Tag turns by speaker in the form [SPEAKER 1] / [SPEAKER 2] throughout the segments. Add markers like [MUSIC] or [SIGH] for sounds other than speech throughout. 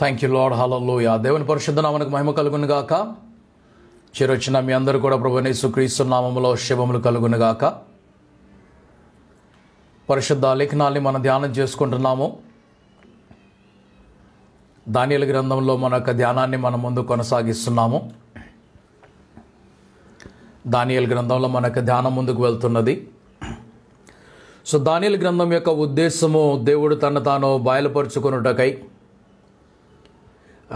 [SPEAKER 1] Thank you lord హలలోయ దేవుని పరిశుద్ధ నామనకు మహిమ కలుగును కలుగునుగాక చిరొచ్చిన మీ అందరూ కూడా ప్రభు నేసుక్రీస్తు నామములో శుభములు గాక పరిశుద్ధ లేఖనాల్ని మనం ధ్యానం చేసుకుంటున్నాము ధాన్యాల గ్రంథంలో మన యొక్క ధ్యానాన్ని మన ముందు కొనసాగిస్తున్నాము దానియల్ గ్రంథంలో మన యొక్క ధ్యానం ముందుకు వెళ్తున్నది సో దానియల్ గ్రంథం యొక్క ఉద్దేశము దేవుడు తన తాను బయలుపరుచుకున్నటకై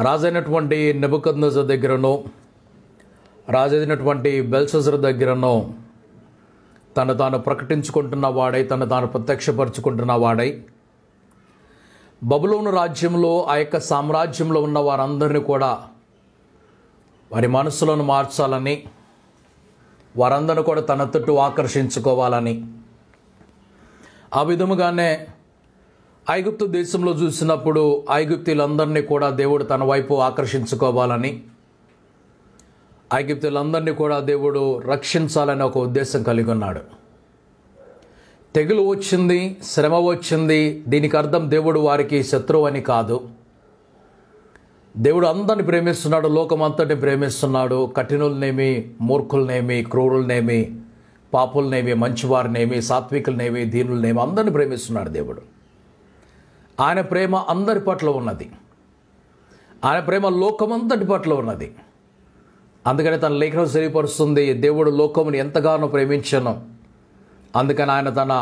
[SPEAKER 1] రాజైనటువంటి నెబుకద్నజర్ దగ్గరనో రాజైనటువంటి బెల్సజర్ దగ్గరనో తను తాను ప్రకటించుకుంటున్న వాడై తను తాను ప్రత్యక్షపరుచుకుంటున్న వాడై బబులోను రాజ్యంలో ఆ యొక్క సామ్రాజ్యంలో ఉన్న వారందరినీ కూడా వారి మనసులను మార్చాలని వారందరూ కూడా తన తట్టు ఆకర్షించుకోవాలని ఆ విధముగానే ఐగుప్తు దేశంలో చూసినప్పుడు ఐగుప్తులందరినీ కూడా దేవుడు తన వైపు ఆకర్షించుకోవాలని ఐగుప్తులందరినీ కూడా దేవుడు రక్షించాలని ఒక ఉద్దేశం కలిగి ఉన్నాడు తెగులు వచ్చింది శ్రమ వచ్చింది దీనికి అర్థం దేవుడు వారికి శత్రువు అని కాదు దేవుడు అందరిని ప్రేమిస్తున్నాడు లోకమంతటిని ప్రేమిస్తున్నాడు కఠినులనేమి మూర్ఖులనేమి క్రూరులనేమి పాపులనేమి మంచివారినేమి సాత్వికులనేమి దీనులనేమి అందరిని ప్రేమిస్తున్నాడు దేవుడు ఆయన ప్రేమ అందరి పట్ల ఉన్నది ఆయన ప్రేమ లోకమంతటి పట్ల ఉన్నది అందుకని తన లేఖనం సరిపరుస్తుంది దేవుడు లోకముని ఎంతగానో ప్రేమించను అందుకని ఆయన తన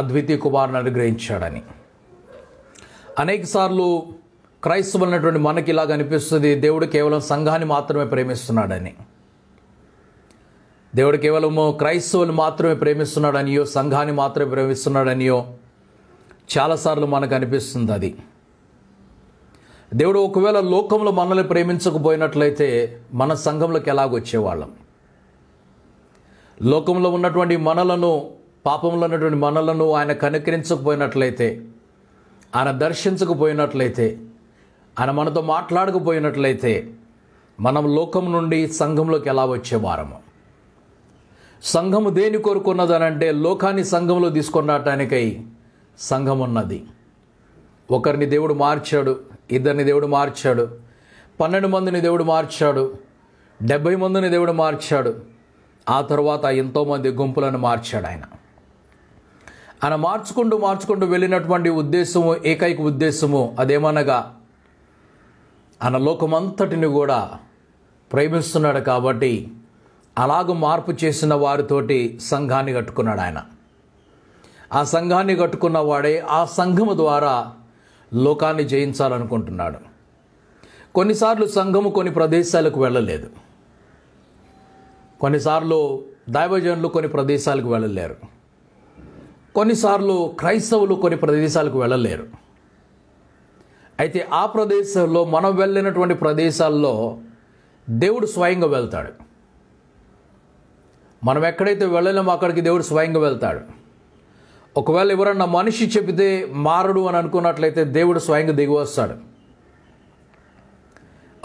[SPEAKER 1] అద్వితీయ కుమారుని అనుగ్రహించాడని అనేకసార్లు క్రైస్తవులైనటువంటి మనకి ఇలాగ అనిపిస్తుంది దేవుడు కేవలం సంఘాన్ని మాత్రమే ప్రేమిస్తున్నాడని దేవుడు కేవలము క్రైస్తవులు మాత్రమే ప్రేమిస్తున్నాడనియో సంఘాన్ని మాత్రమే ప్రేమిస్తున్నాడనియో చాలాసార్లు మనకు అనిపిస్తుంది అది దేవుడు ఒకవేళ లోకంలో మనల్ని ప్రేమించకపోయినట్లయితే మన సంఘంలోకి ఎలాగొచ్చేవాళ్ళం లోకంలో ఉన్నటువంటి మనలను పాపంలో ఉన్నటువంటి మనలను ఆయన కనుకరించకపోయినట్లయితే ఆయన దర్శించకపోయినట్లయితే ఆయన మనతో మాట్లాడకపోయినట్లయితే మనం లోకం నుండి సంఘంలోకి ఎలా వచ్చేవారము సంఘము దేని కోరుకున్నదనంటే లోకాన్ని సంఘంలో తీసుకొని రావటానికై సంఘం ఉన్నది ఒకరిని దేవుడు మార్చాడు ఇద్దరిని దేవుడు మార్చాడు పన్నెండు మందిని దేవుడు మార్చాడు డెబ్భై మందిని దేవుడు మార్చాడు ఆ తర్వాత ఎంతోమంది గుంపులను మార్చాడు ఆయన ఆయన మార్చుకుంటూ మార్చుకుంటూ వెళ్ళినటువంటి ఉద్దేశము ఏకైక ఉద్దేశము అదేమనగా ఆయన లోకమంతటిని కూడా ప్రేమిస్తున్నాడు కాబట్టి అలాగూ మార్పు చేసిన వారితోటి సంఘాన్ని కట్టుకున్నాడు ఆయన ఆ సంఘాన్ని వాడే ఆ సంఘము ద్వారా లోకాన్ని జయించాలనుకుంటున్నాడు కొన్నిసార్లు సంఘము కొన్ని ప్రదేశాలకు వెళ్ళలేదు కొన్నిసార్లు దైవజనులు కొన్ని ప్రదేశాలకు వెళ్ళలేరు కొన్నిసార్లు క్రైస్తవులు కొన్ని ప్రదేశాలకు వెళ్ళలేరు అయితే ఆ ప్రదేశాల్లో మనం వెళ్ళినటువంటి ప్రదేశాల్లో దేవుడు స్వయంగా వెళ్తాడు మనం ఎక్కడైతే వెళ్ళలేమో అక్కడికి దేవుడు స్వయంగా వెళ్తాడు ఒకవేళ ఎవరన్నా మనిషి చెబితే మారడు అని అనుకున్నట్లయితే దేవుడు స్వయంగా దిగి వస్తాడు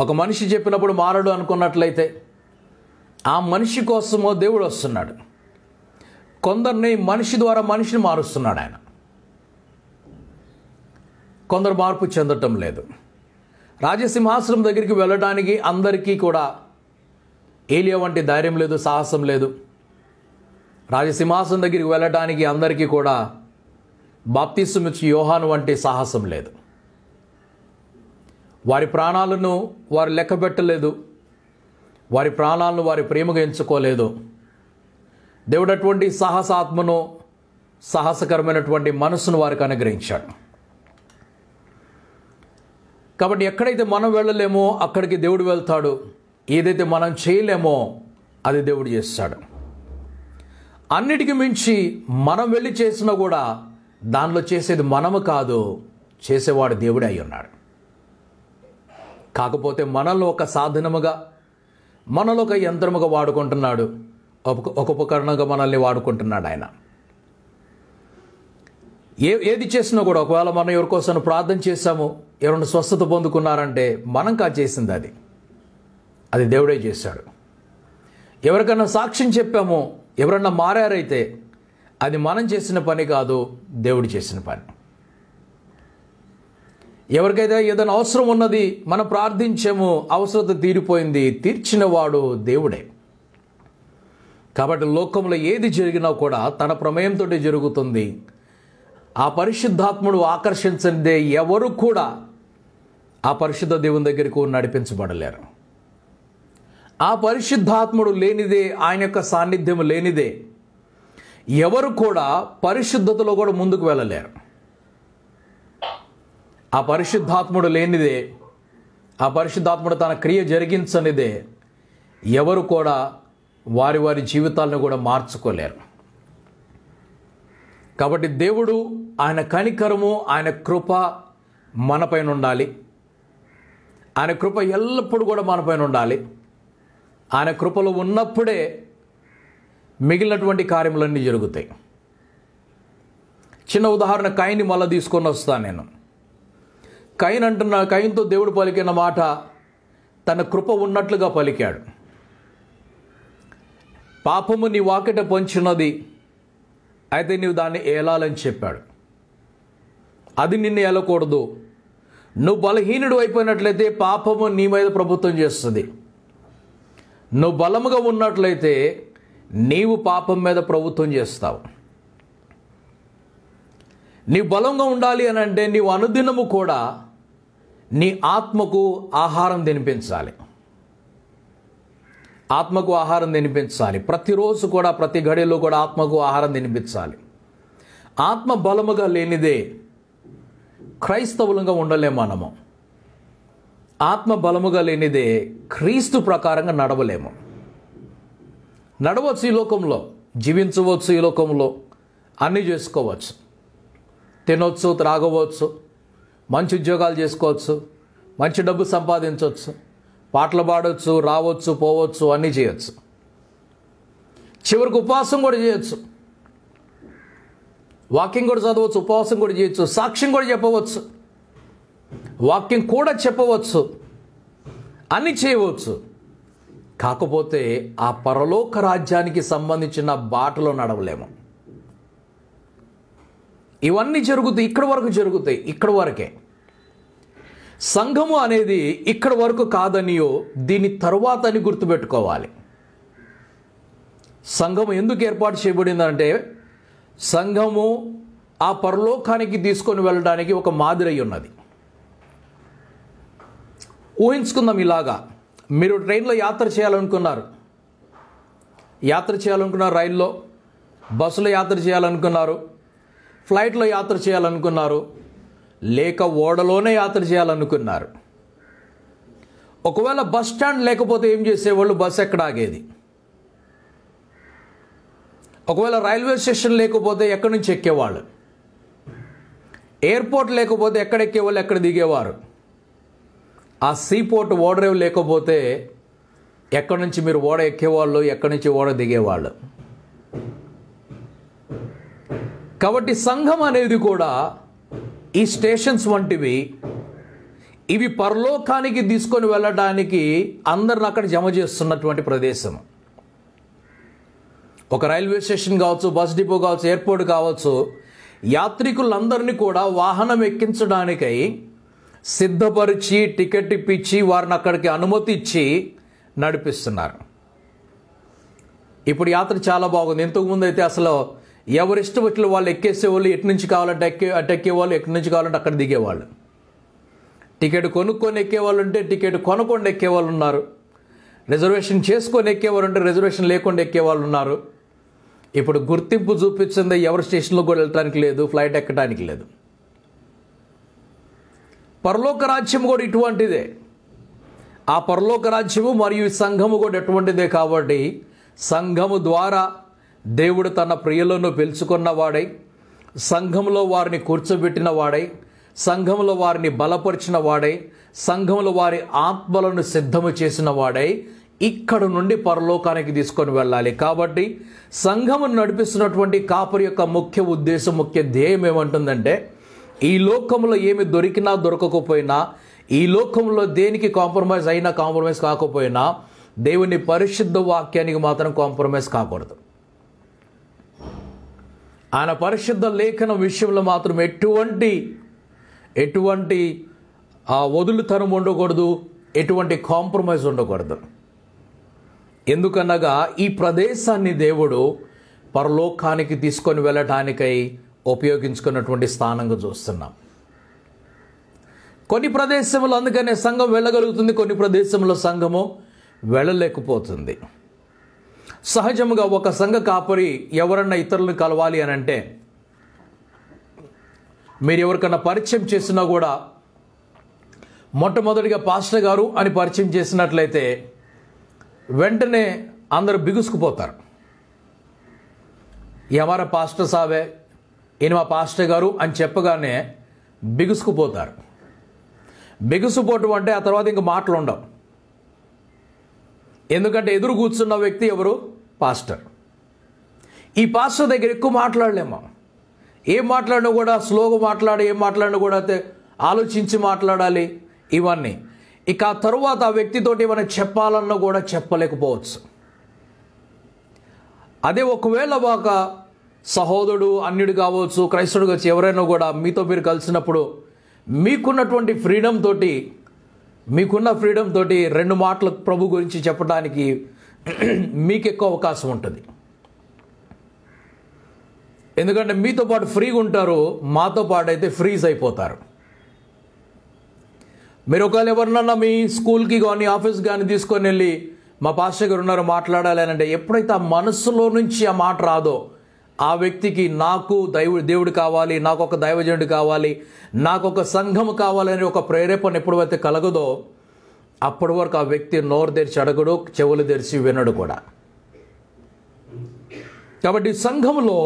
[SPEAKER 1] ఒక మనిషి చెప్పినప్పుడు మారడు అనుకున్నట్లయితే ఆ మనిషి కోసమో దేవుడు వస్తున్నాడు కొందరిని మనిషి ద్వారా మనిషిని మారుస్తున్నాడు ఆయన కొందరు మార్పు చెందటం లేదు రాజసింహాసనం దగ్గరికి వెళ్ళడానికి అందరికీ కూడా ఏలియా వంటి ధైర్యం లేదు సాహసం లేదు రాజసింహాసనం దగ్గరికి వెళ్ళడానికి అందరికీ కూడా బాప్తిసం ఇచ్చి యోహాను వంటి సాహసం లేదు వారి ప్రాణాలను వారు లెక్క పెట్టలేదు వారి ప్రాణాలను వారి ప్రేమగా ఎంచుకోలేదు దేవుడు అటువంటి సాహసాత్మను సాహసకరమైనటువంటి మనసును వారికి అనుగ్రహించాడు కాబట్టి ఎక్కడైతే మనం వెళ్ళలేమో అక్కడికి దేవుడు వెళ్తాడు ఏదైతే మనం చేయలేమో అది దేవుడు చేస్తాడు అన్నిటికి మించి మనం వెళ్ళి చేసినా కూడా దానిలో చేసేది మనము కాదు చేసేవాడు దేవుడే అయి ఉన్నాడు కాకపోతే మనలో ఒక సాధనముగా మనలో ఒక యంత్రముగా వాడుకుంటున్నాడు ఒక ఉపకరణంగా మనల్ని వాడుకుంటున్నాడు ఆయన ఏ ఏది చేసినా కూడా ఒకవేళ మనం ఎవరికోసం ప్రార్థన చేశాము ఎవరైనా స్వస్థత పొందుకున్నారంటే మనం కా చేసింది అది అది దేవుడే చేశాడు ఎవరికైనా సాక్ష్యం చెప్పామో ఎవరన్నా మారారైతే అది మనం చేసిన పని కాదు దేవుడు చేసిన పని ఎవరికైతే ఏదైనా అవసరం ఉన్నది మనం ప్రార్థించాము అవసరత తీరిపోయింది తీర్చినవాడు దేవుడే కాబట్టి లోకంలో ఏది జరిగినా కూడా తన ప్రమేయంతో జరుగుతుంది ఆ పరిశుద్ధాత్ముడు ఆకర్షించందే ఎవరు కూడా ఆ పరిశుద్ధ దేవుని దగ్గరకు నడిపించబడలేరు ఆ పరిశుద్ధాత్ముడు లేనిదే ఆయన యొక్క సాన్నిధ్యం లేనిదే ఎవరు కూడా పరిశుద్ధతలో కూడా ముందుకు వెళ్ళలేరు ఆ పరిశుద్ధాత్ముడు లేనిదే ఆ పరిశుద్ధాత్ముడు తన క్రియ జరిగించనిదే ఎవరు కూడా వారి వారి జీవితాలను కూడా మార్చుకోలేరు కాబట్టి దేవుడు ఆయన కనికరము ఆయన కృప మనపైన ఉండాలి ఆయన కృప ఎల్లప్పుడూ కూడా మనపైన ఉండాలి ఆయన కృపలు ఉన్నప్పుడే మిగిలినటువంటి కార్యములన్నీ జరుగుతాయి చిన్న ఉదాహరణ కైని మళ్ళీ తీసుకొని వస్తాను నేను కైన్ అంటున్న కైన్తో దేవుడు పలికిన మాట తన కృప ఉన్నట్లుగా పలికాడు పాపము నీ వాకిట పంచినది అయితే నీవు దాన్ని ఏలాలని చెప్పాడు అది నిన్ను ఏలకూడదు నువ్వు బలహీనుడు అయిపోయినట్లయితే పాపము నీ మీద ప్రభుత్వం చేస్తుంది నువ్వు బలముగా ఉన్నట్లయితే నీవు పాపం మీద ప్రభుత్వం చేస్తావు నీ బలంగా ఉండాలి అని అంటే నీవు అనుదినము కూడా నీ ఆత్మకు ఆహారం తినిపించాలి ఆత్మకు ఆహారం తినిపించాలి ప్రతిరోజు కూడా ప్రతి గడిలో కూడా ఆత్మకు ఆహారం తినిపించాలి ఆత్మ బలముగా లేనిదే క్రైస్తవులంగా ఉండలేము మనము ఆత్మ బలముగా లేనిదే క్రీస్తు ప్రకారంగా నడవలేము నడవచ్చు ఈ లోకంలో జీవించవచ్చు ఈ లోకంలో అన్నీ చేసుకోవచ్చు తినవచ్చు త్రాగవచ్చు మంచి ఉద్యోగాలు చేసుకోవచ్చు మంచి డబ్బు సంపాదించవచ్చు పాటలు పాడవచ్చు రావచ్చు పోవచ్చు అన్నీ చేయొచ్చు చివరికి ఉపవాసం కూడా చేయొచ్చు వాకింగ్ కూడా చదవచ్చు ఉపవాసం కూడా చేయొచ్చు సాక్ష్యం కూడా చెప్పవచ్చు వాక్యం కూడా చెప్పవచ్చు అని చేయవచ్చు కాకపోతే ఆ పరలోక రాజ్యానికి సంబంధించిన బాటలో నడవలేము ఇవన్నీ జరుగుతాయి ఇక్కడ వరకు జరుగుతాయి ఇక్కడ వరకే సంఘము అనేది ఇక్కడ వరకు కాదనియో దీని తరువాత అని గుర్తుపెట్టుకోవాలి సంఘము ఎందుకు ఏర్పాటు చేయబడిందంటే సంఘము ఆ పరలోకానికి తీసుకొని వెళ్ళడానికి ఒక మాదిరి ఉన్నది ఊహించుకుందాం ఇలాగా మీరు ట్రైన్లో యాత్ర చేయాలనుకున్నారు యాత్ర చేయాలనుకున్నారు రైల్లో బస్సులో యాత్ర చేయాలనుకున్నారు ఫ్లైట్లో యాత్ర చేయాలనుకున్నారు లేక ఓడలోనే యాత్ర చేయాలనుకున్నారు ఒకవేళ బస్ స్టాండ్ లేకపోతే ఏం చేసేవాళ్ళు బస్ ఎక్కడ ఆగేది ఒకవేళ రైల్వే స్టేషన్ లేకపోతే ఎక్కడి నుంచి ఎక్కేవాళ్ళు ఎయిర్పోర్ట్ లేకపోతే ఎక్కడ ఎక్కేవాళ్ళు ఎక్కడ దిగేవారు ఆ సీపోర్ట్ ఓడరేవు లేకపోతే ఎక్కడి నుంచి మీరు ఓడ ఎక్కేవాళ్ళు ఎక్కడి నుంచి ఓడ దిగేవాళ్ళు కాబట్టి సంఘం అనేది కూడా ఈ స్టేషన్స్ వంటివి ఇవి పరలోకానికి తీసుకొని వెళ్ళడానికి అందరిని అక్కడ జమ చేస్తున్నటువంటి ప్రదేశం ఒక రైల్వే స్టేషన్ కావచ్చు బస్ డిపో కావచ్చు ఎయిర్పోర్ట్ కావచ్చు యాత్రికులందరినీ కూడా వాహనం ఎక్కించడానికై సిద్ధపరిచి టికెట్ ఇప్పించి వారిని అక్కడికి అనుమతి ఇచ్చి నడిపిస్తున్నారు ఇప్పుడు యాత్ర చాలా బాగుంది ఇంతకుముందు అయితే అసలు ఎవరి ఇష్టం వచ్చిన వాళ్ళు ఎక్కేసేవాళ్ళు ఎటు నుంచి కావాలంటే ఎక్కే అటు ఎక్కేవాళ్ళు ఎక్కడి నుంచి కావాలంటే అక్కడ దిగేవాళ్ళు టికెట్ కొనుక్కొని ఎక్కేవాళ్ళు ఉంటే టికెట్ కొనకుండా ఎక్కేవాళ్ళు ఉన్నారు రిజర్వేషన్ చేసుకొని ఎక్కేవారు ఉంటే రిజర్వేషన్ లేకుండా ఎక్కేవాళ్ళు ఉన్నారు ఇప్పుడు గుర్తింపు చూపించింది ఎవరి స్టేషన్లో కూడా వెళ్ళటానికి లేదు ఫ్లైట్ ఎక్కడానికి లేదు పరలోక రాజ్యం కూడా ఇటువంటిదే ఆ పరలోక రాజ్యము మరియు సంఘము కూడా ఎటువంటిదే కాబట్టి సంఘము ద్వారా దేవుడు తన ప్రియులను పిలుచుకున్న వాడై సంఘంలో వారిని కూర్చోబెట్టిన వాడై సంఘంలో వారిని బలపరిచిన వాడై సంఘంలో వారి ఆత్మలను సిద్ధము చేసిన వాడై ఇక్కడ నుండి పరలోకానికి తీసుకొని వెళ్ళాలి కాబట్టి సంఘమును నడిపిస్తున్నటువంటి కాపరి యొక్క ముఖ్య ఉద్దేశం ముఖ్య ధ్యేయం ఏమంటుందంటే ఈ లోకంలో ఏమి దొరికినా దొరకకపోయినా ఈ లోకంలో దేనికి కాంప్రమైజ్ అయినా కాంప్రమైజ్ కాకపోయినా దేవుని పరిశుద్ధ వాక్యానికి మాత్రం కాంప్రమైజ్ కాకూడదు ఆయన పరిశుద్ధ లేఖన విషయంలో మాత్రం ఎటువంటి ఎటువంటి వదులుతనం ఉండకూడదు ఎటువంటి కాంప్రమైజ్ ఉండకూడదు ఎందుకనగా ఈ ప్రదేశాన్ని దేవుడు పరలోకానికి తీసుకొని వెళ్ళటానికై ఉపయోగించుకున్నటువంటి స్థానంగా చూస్తున్నాం కొన్ని ప్రదేశంలో అందుకనే సంఘం వెళ్ళగలుగుతుంది కొన్ని ప్రదేశంలో సంఘము వెళ్ళలేకపోతుంది సహజముగా ఒక సంఘ కాపరి ఎవరన్నా ఇతరులను కలవాలి అని అంటే మీరు ఎవరికన్నా పరిచయం చేసినా కూడా మొట్టమొదటిగా పాస్టర్ గారు అని పరిచయం చేసినట్లయితే వెంటనే అందరూ బిగుసుకుపోతారు ఎవర పాస్టర్ సావే ఈయన మా పాస్టర్ గారు అని చెప్పగానే బిగుసుకుపోతారు బిగుసుపోవటం అంటే ఆ తర్వాత ఇంక మాటలు ఉండవు ఎందుకంటే ఎదురు కూర్చున్న వ్యక్తి ఎవరు పాస్టర్ ఈ పాస్టర్ దగ్గర ఎక్కువ మాట్లాడలేము ఏం మాట్లాడినా కూడా స్లోగా మాట్లాడి ఏం మాట్లాడినా కూడా ఆలోచించి మాట్లాడాలి ఇవన్నీ ఇక ఆ తరువాత ఆ వ్యక్తితోటి ఏమైనా చెప్పాలన్నా కూడా చెప్పలేకపోవచ్చు అదే ఒకవేళ ఒక సహోదరుడు అన్యుడు కావచ్చు క్రైస్తవుడు కావచ్చు ఎవరైనా కూడా మీతో మీరు కలిసినప్పుడు మీకున్నటువంటి ఫ్రీడమ్ తోటి మీకున్న ఫ్రీడమ్ తోటి రెండు మాటలు ప్రభు గురించి చెప్పడానికి [CLEARS THROAT] మీకు ఎక్కువ అవకాశం ఉంటుంది ఎందుకంటే మీతో పాటు ఫ్రీగా ఉంటారు మాతో పాటు అయితే ఫ్రీజ్ అయిపోతారు మీరు ఒకవేళ ఎవరినన్నా మీ స్కూల్కి కానీ ఆఫీస్ కానీ తీసుకొని వెళ్ళి మా పాస్టర్ గారు ఉన్నారు మాట్లాడాలి అని అంటే ఎప్పుడైతే ఆ మనసులో నుంచి ఆ మాట రాదో ఆ వ్యక్తికి నాకు దైవ దేవుడు కావాలి నాకు ఒక దైవజనుడు కావాలి నాకు ఒక సంఘం కావాలని ఒక ప్రేరేపణ ఎప్పుడైతే కలగదో అప్పటి వరకు ఆ వ్యక్తి నోరు తెరిచి అడగడు చెవులు తెరిచి వినడు కూడా కాబట్టి సంఘంలో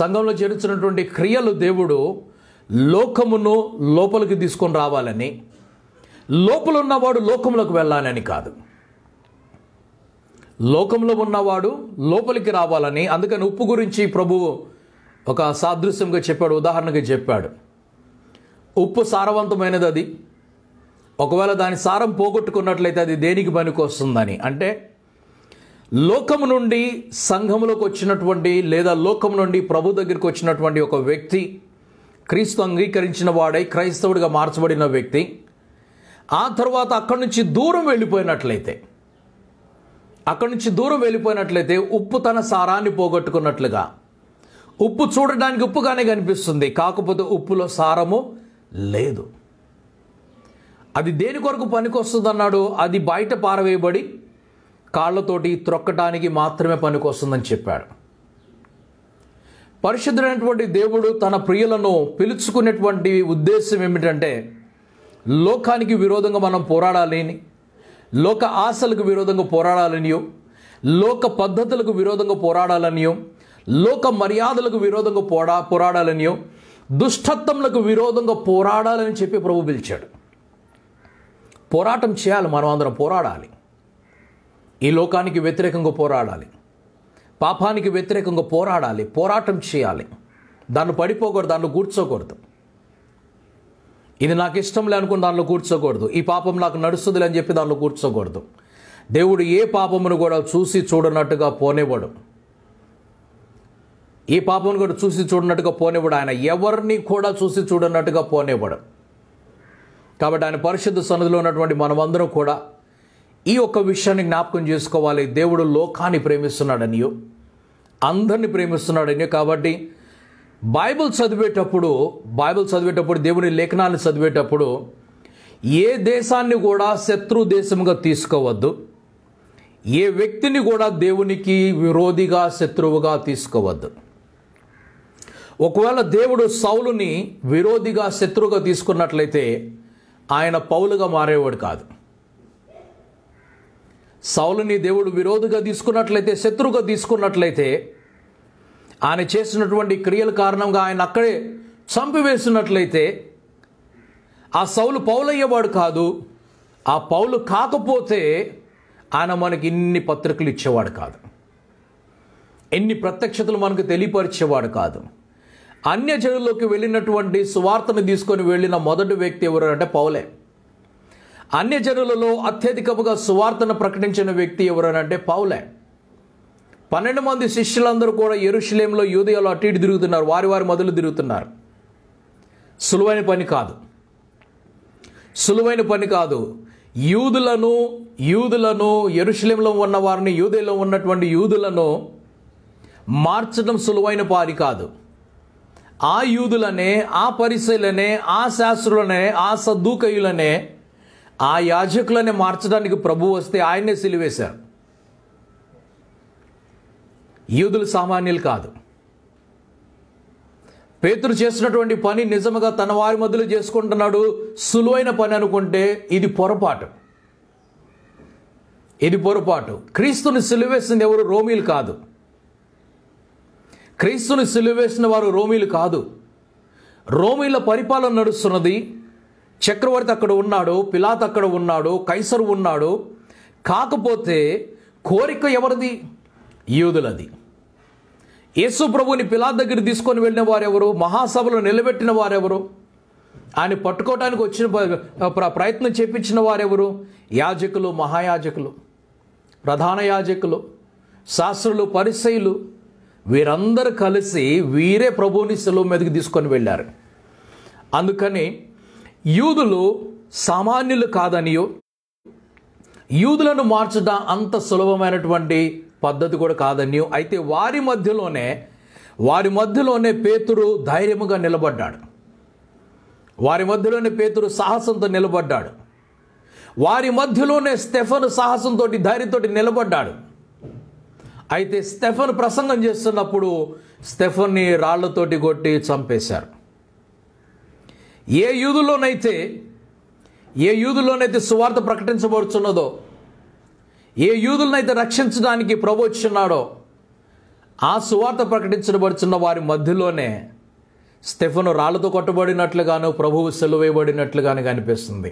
[SPEAKER 1] సంఘంలో చేరుచున్నటువంటి క్రియలు దేవుడు లోకమును లోపలికి తీసుకొని రావాలని లోపలున్నవాడు లోకంలోకి వెళ్ళాలని కాదు లోకంలో ఉన్నవాడు లోపలికి రావాలని అందుకని ఉప్పు గురించి ప్రభువు ఒక సాదృశ్యంగా చెప్పాడు ఉదాహరణగా చెప్పాడు ఉప్పు సారవంతమైనది అది ఒకవేళ దాని సారం పోగొట్టుకున్నట్లయితే అది దేనికి పనికి వస్తుందని అంటే లోకము నుండి సంఘంలోకి వచ్చినటువంటి లేదా లోకం నుండి ప్రభు దగ్గరికి వచ్చినటువంటి ఒక వ్యక్తి క్రీస్తు అంగీకరించిన వాడై క్రైస్తవుడిగా మార్చబడిన వ్యక్తి ఆ తర్వాత అక్కడి నుంచి దూరం వెళ్ళిపోయినట్లయితే అక్కడి నుంచి దూరం వెళ్ళిపోయినట్లయితే ఉప్పు తన సారాన్ని పోగొట్టుకున్నట్లుగా ఉప్పు చూడడానికి ఉప్పుగానే కనిపిస్తుంది కాకపోతే ఉప్పులో సారము లేదు అది దేని కొరకు పనికొస్తుందన్నాడు అది బయట పారవేయబడి కాళ్ళతోటి త్రొక్కటానికి మాత్రమే పనికొస్తుందని చెప్పాడు పరిశుద్ధుడైనటువంటి దేవుడు తన ప్రియులను పిలుచుకునేటువంటి ఉద్దేశం ఏమిటంటే లోకానికి విరోధంగా మనం పోరాడాలి లోక ఆశలకు విరోధంగా పోరాడాలనియో లోక పద్ధతులకు విరోధంగా పోరాడాలనియో లోక మర్యాదలకు విరోధంగా పోడా పోరాడాలనియో దుష్టత్వంలకు విరోధంగా పోరాడాలని చెప్పి ప్రభు పిలిచాడు పోరాటం చేయాలి మనం అందరం పోరాడాలి ఈ లోకానికి వ్యతిరేకంగా పోరాడాలి పాపానికి వ్యతిరేకంగా పోరాడాలి పోరాటం చేయాలి దాన్ని పడిపోకూడదు దాన్ని కూర్చోకూడదు ఇది నాకు ఇష్టం లేనుకుని దానిలో కూర్చోకూడదు ఈ పాపం నాకు నడుస్తుంది అని చెప్పి దానిలో కూర్చోకూడదు దేవుడు ఏ పాపమును కూడా చూసి చూడనట్టుగా పోనేవాడు ఈ పాపమును కూడా చూసి చూడనట్టుగా పోనేవాడు ఆయన ఎవరిని కూడా చూసి చూడనట్టుగా పోనేవాడు కాబట్టి ఆయన పరిశుద్ధ సన్నిధిలో ఉన్నటువంటి మనమందరం కూడా ఈ ఒక్క విషయాన్ని జ్ఞాపకం చేసుకోవాలి దేవుడు లోకాన్ని ప్రేమిస్తున్నాడనియో అందరిని ప్రేమిస్తున్నాడనియో కాబట్టి బైబిల్ చదివేటప్పుడు బైబిల్ చదివేటప్పుడు దేవుని లేఖనాన్ని చదివేటప్పుడు ఏ దేశాన్ని కూడా శత్రు దేశముగా తీసుకోవద్దు ఏ వ్యక్తిని కూడా దేవునికి విరోధిగా శత్రువుగా తీసుకోవద్దు ఒకవేళ దేవుడు సౌలుని విరోధిగా శత్రువుగా తీసుకున్నట్లయితే ఆయన పౌలుగా మారేవాడు కాదు సౌలుని దేవుడు విరోధిగా తీసుకున్నట్లయితే శత్రువుగా తీసుకున్నట్లయితే ఆయన చేసినటువంటి క్రియల కారణంగా ఆయన అక్కడే చంపివేసినట్లయితే ఆ సౌలు పౌలయ్యేవాడు కాదు ఆ పౌలు కాకపోతే ఆయన మనకి ఇన్ని పత్రికలు ఇచ్చేవాడు కాదు ఎన్ని ప్రత్యక్షతలు మనకు తెలియపరిచేవాడు కాదు జనుల్లోకి వెళ్ళినటువంటి సువార్తను తీసుకొని వెళ్ళిన మొదటి వ్యక్తి ఎవరు అంటే పౌలే జనులలో అత్యధికముగా సువార్తను ప్రకటించిన వ్యక్తి అంటే పౌలే పన్నెండు మంది శిష్యులందరూ కూడా ఎరుషులేంలో యూదయాలు అటు ఇటు తిరుగుతున్నారు వారి వారి మొదలు తిరుగుతున్నారు సులువైన పని కాదు సులువైన పని కాదు యూదులను యూదులను ఎరుశలేంలో ఉన్న వారిని యూదయలో ఉన్నటువంటి యూదులను మార్చడం సులువైన పారి కాదు ఆ యూదులనే ఆ పరిశీలనే ఆ శాస్త్రులనే ఆ సద్దుకయులనే ఆ యాజకులనే మార్చడానికి ప్రభు వస్తే ఆయన్నే సిలివేశారు యూదులు సామాన్యులు కాదు పేతురు చేసినటువంటి పని నిజముగా తన వారి మధ్యలో చేసుకుంటున్నాడు సులువైన పని అనుకుంటే ఇది పొరపాటు ఇది పొరపాటు క్రీస్తుని సిలువేసింది ఎవరు రోమీలు కాదు క్రీస్తుని సిలువేసిన వారు రోమీలు కాదు రోమీల పరిపాలన నడుస్తున్నది చక్రవర్తి అక్కడ ఉన్నాడు పిలాత్ అక్కడ ఉన్నాడు కైసరు ఉన్నాడు కాకపోతే కోరిక ఎవరిది యూదులది యేసు ప్రభుని పిలా దగ్గర తీసుకొని వెళ్ళిన వారెవరు మహాసభలో నిలబెట్టిన వారెవరు ఆయన పట్టుకోవడానికి వచ్చిన ప్రయత్నం చేపించిన వారెవరు యాజకులు మహాయాజకులు ప్రధాన యాజకులు శాస్త్రులు పరిశైలు వీరందరూ కలిసి వీరే ప్రభువుని సెలవు మీదకి తీసుకొని వెళ్ళారు అందుకని యూదులు సామాన్యులు కాదనియో యూదులను మార్చడం అంత సులభమైనటువంటి పద్ధతి కూడా కాదని అయితే వారి మధ్యలోనే వారి మధ్యలోనే పేతురు ధైర్యముగా నిలబడ్డాడు వారి మధ్యలోనే పేతురు సాహసంతో నిలబడ్డాడు వారి మధ్యలోనే స్టెఫన్ సాహసంతో ధైర్యంతో నిలబడ్డాడు అయితే స్టెఫన్ ప్రసంగం చేస్తున్నప్పుడు స్టెఫన్ని రాళ్లతోటి కొట్టి చంపేశారు ఏ యూదులోనైతే ఏ యూదులోనైతే సువార్త ప్రకటించబడుతున్నదో ఏ యూదులనైతే రక్షించడానికి ప్రభు ఆ సువార్త ప్రకటించబడుచున్న వారి మధ్యలోనే స్టెఫను రాళ్లతో కొట్టబడినట్లుగాను ప్రభువు సెలువేయబడినట్లుగాను కనిపిస్తుంది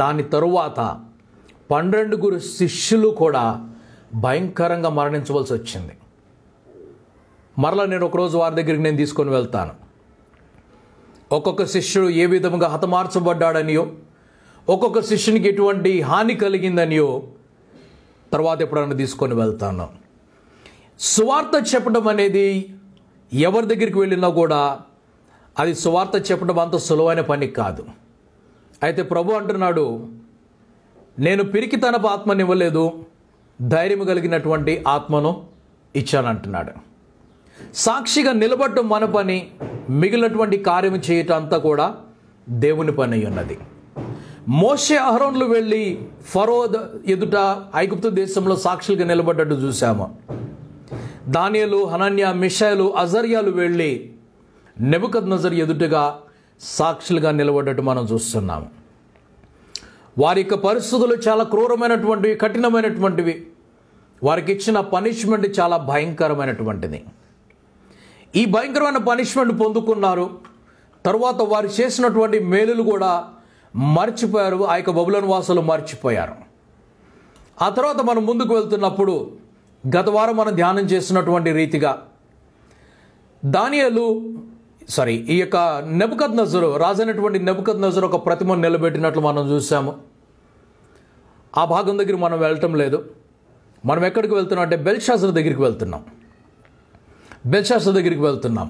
[SPEAKER 1] దాని తరువాత పన్నెండుగురు శిష్యులు కూడా భయంకరంగా మరణించవలసి వచ్చింది మరలా నేను ఒకరోజు వారి దగ్గరికి నేను తీసుకొని వెళ్తాను ఒక్కొక్క శిష్యుడు ఏ విధముగా హతమార్చబడ్డాడనియో ఒక్కొక్క శిష్యునికి ఎటువంటి హాని కలిగిందనియో తర్వాత ఎప్పుడైనా తీసుకొని వెళ్తాను సువార్త చెప్పడం అనేది ఎవరి దగ్గరికి వెళ్ళినా కూడా అది సువార్త చెప్పడం అంత సులువైన పని కాదు అయితే ప్రభు అంటున్నాడు నేను పిరికితనపు ఆత్మని ఇవ్వలేదు ధైర్యం కలిగినటువంటి ఆత్మను ఇచ్చానంటున్నాడు సాక్షిగా నిలబడటం మన పని మిగిలినటువంటి కార్యం చేయటం అంతా కూడా దేవుని పని ఉన్నది మోసే అహరోన్లు వెళ్ళి ఫరోద్ ఎదుట ఐగుప్త దేశంలో సాక్షులుగా నిలబడ్డట్టు చూసాము దానియలు హనన్య మిషాయలు అజర్యాలు వెళ్ళి నెబుకద్ నజర్ ఎదుటగా సాక్షులుగా నిలబడ్డట్టు మనం చూస్తున్నాము వారి యొక్క పరిస్థితులు చాలా క్రూరమైనటువంటివి కఠినమైనటువంటివి వారికి ఇచ్చిన పనిష్మెంట్ చాలా భయంకరమైనటువంటిది ఈ భయంకరమైన పనిష్మెంట్ పొందుకున్నారు తర్వాత వారు చేసినటువంటి మేలులు కూడా మర్చిపోయారు ఆ యొక్క బబులోని వాసులు మర్చిపోయారు ఆ తర్వాత మనం ముందుకు వెళ్తున్నప్పుడు గత వారం మనం ధ్యానం చేస్తున్నటువంటి రీతిగా దానియలు సారీ ఈ యొక్క నెబద్ నజరు రాజైనటువంటి నెబద్ నజరు ఒక ప్రతిమను నిలబెట్టినట్లు మనం చూసాము ఆ భాగం దగ్గర మనం వెళ్ళటం లేదు మనం ఎక్కడికి వెళ్తున్నాం అంటే బెల్షాసర్ దగ్గరికి వెళ్తున్నాం బెల్షాసర్ దగ్గరికి వెళ్తున్నాం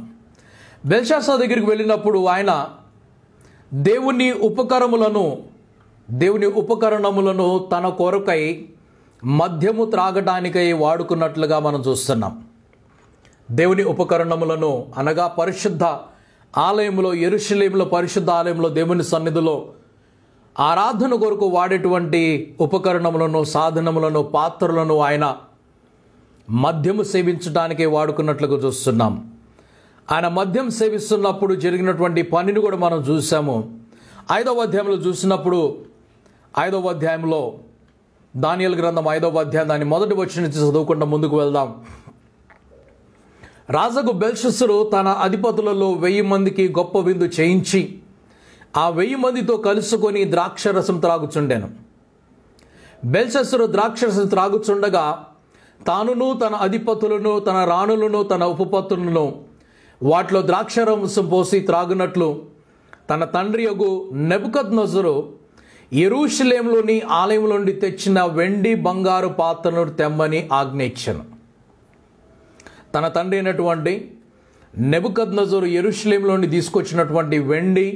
[SPEAKER 1] బెల్షాసర్ దగ్గరికి వెళ్ళినప్పుడు ఆయన దేవుని ఉపకరములను దేవుని ఉపకరణములను తన కొరకై మద్యము త్రాగడానికై వాడుకున్నట్లుగా మనం చూస్తున్నాం దేవుని ఉపకరణములను అనగా పరిశుద్ధ ఆలయంలో ఎరుశలేములో పరిశుద్ధ ఆలయంలో దేవుని సన్నిధిలో ఆరాధన కొరకు వాడేటువంటి ఉపకరణములను సాధనములను పాత్రలను ఆయన మద్యము సేవించడానికి వాడుకున్నట్లుగా చూస్తున్నాం ఆయన మద్యం సేవిస్తున్నప్పుడు జరిగినటువంటి పనిని కూడా మనం చూసాము ఐదవ అధ్యాయంలో చూసినప్పుడు ఐదవ అధ్యాయంలో దానియల్ గ్రంథం ఐదవ అధ్యాయం దాన్ని మొదటి వచ్చిన చదువుకుండా ముందుకు వెళ్దాం రాజకు బెల్షస్సురు తన అధిపతులలో వెయ్యి మందికి గొప్ప విందు చేయించి ఆ వెయ్యి మందితో కలుసుకొని ద్రాక్షరసం త్రాగుచుండెను బెల్షస్సురు ద్రాక్షరసం త్రాగుచుండగా తానును తన అధిపతులను తన రాణులను తన ఉపపత్తులను వాటిలో రంసం పోసి త్రాగునట్లు తన తండ్రి యొగు నెబుకత్ నజరు ఎరూషలేంలోని ఆలయం నుండి తెచ్చిన వెండి బంగారు పాత్రను తెమ్మని ఆజ్ఞ తన తండ్రి అయినటువంటి నెబుకద్ నజరు ఎరుషలేంలోని తీసుకొచ్చినటువంటి వెండి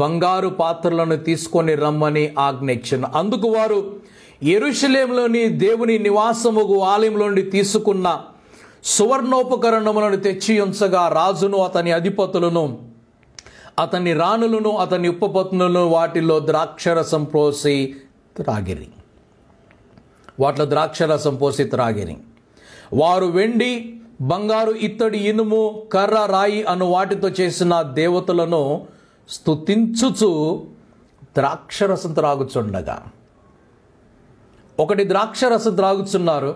[SPEAKER 1] బంగారు పాత్రలను తీసుకొని రమ్మని ఆజ్ఞ అందుకు వారు ఎరుషలేంలోని దేవుని నివాసముగు ఆలయంలోండి తీసుకున్న సువర్ణోపకరణములను తెచ్చి ఉంచగా రాజును అతని అధిపతులను అతని రాణులను అతని ఉపపత్నులను వాటిలో ద్రాక్షరసం పోసి త్రాగిరి వాటిలో ద్రాక్షరసం పోసి త్రాగిరి వారు వెండి బంగారు ఇత్తడి ఇనుము కర్ర రాయి అను వాటితో చేసిన దేవతలను స్థుతించుచు ద్రాక్షరసం త్రాగుచుండగా ఒకటి ద్రాక్షరసం త్రాగుచున్నారు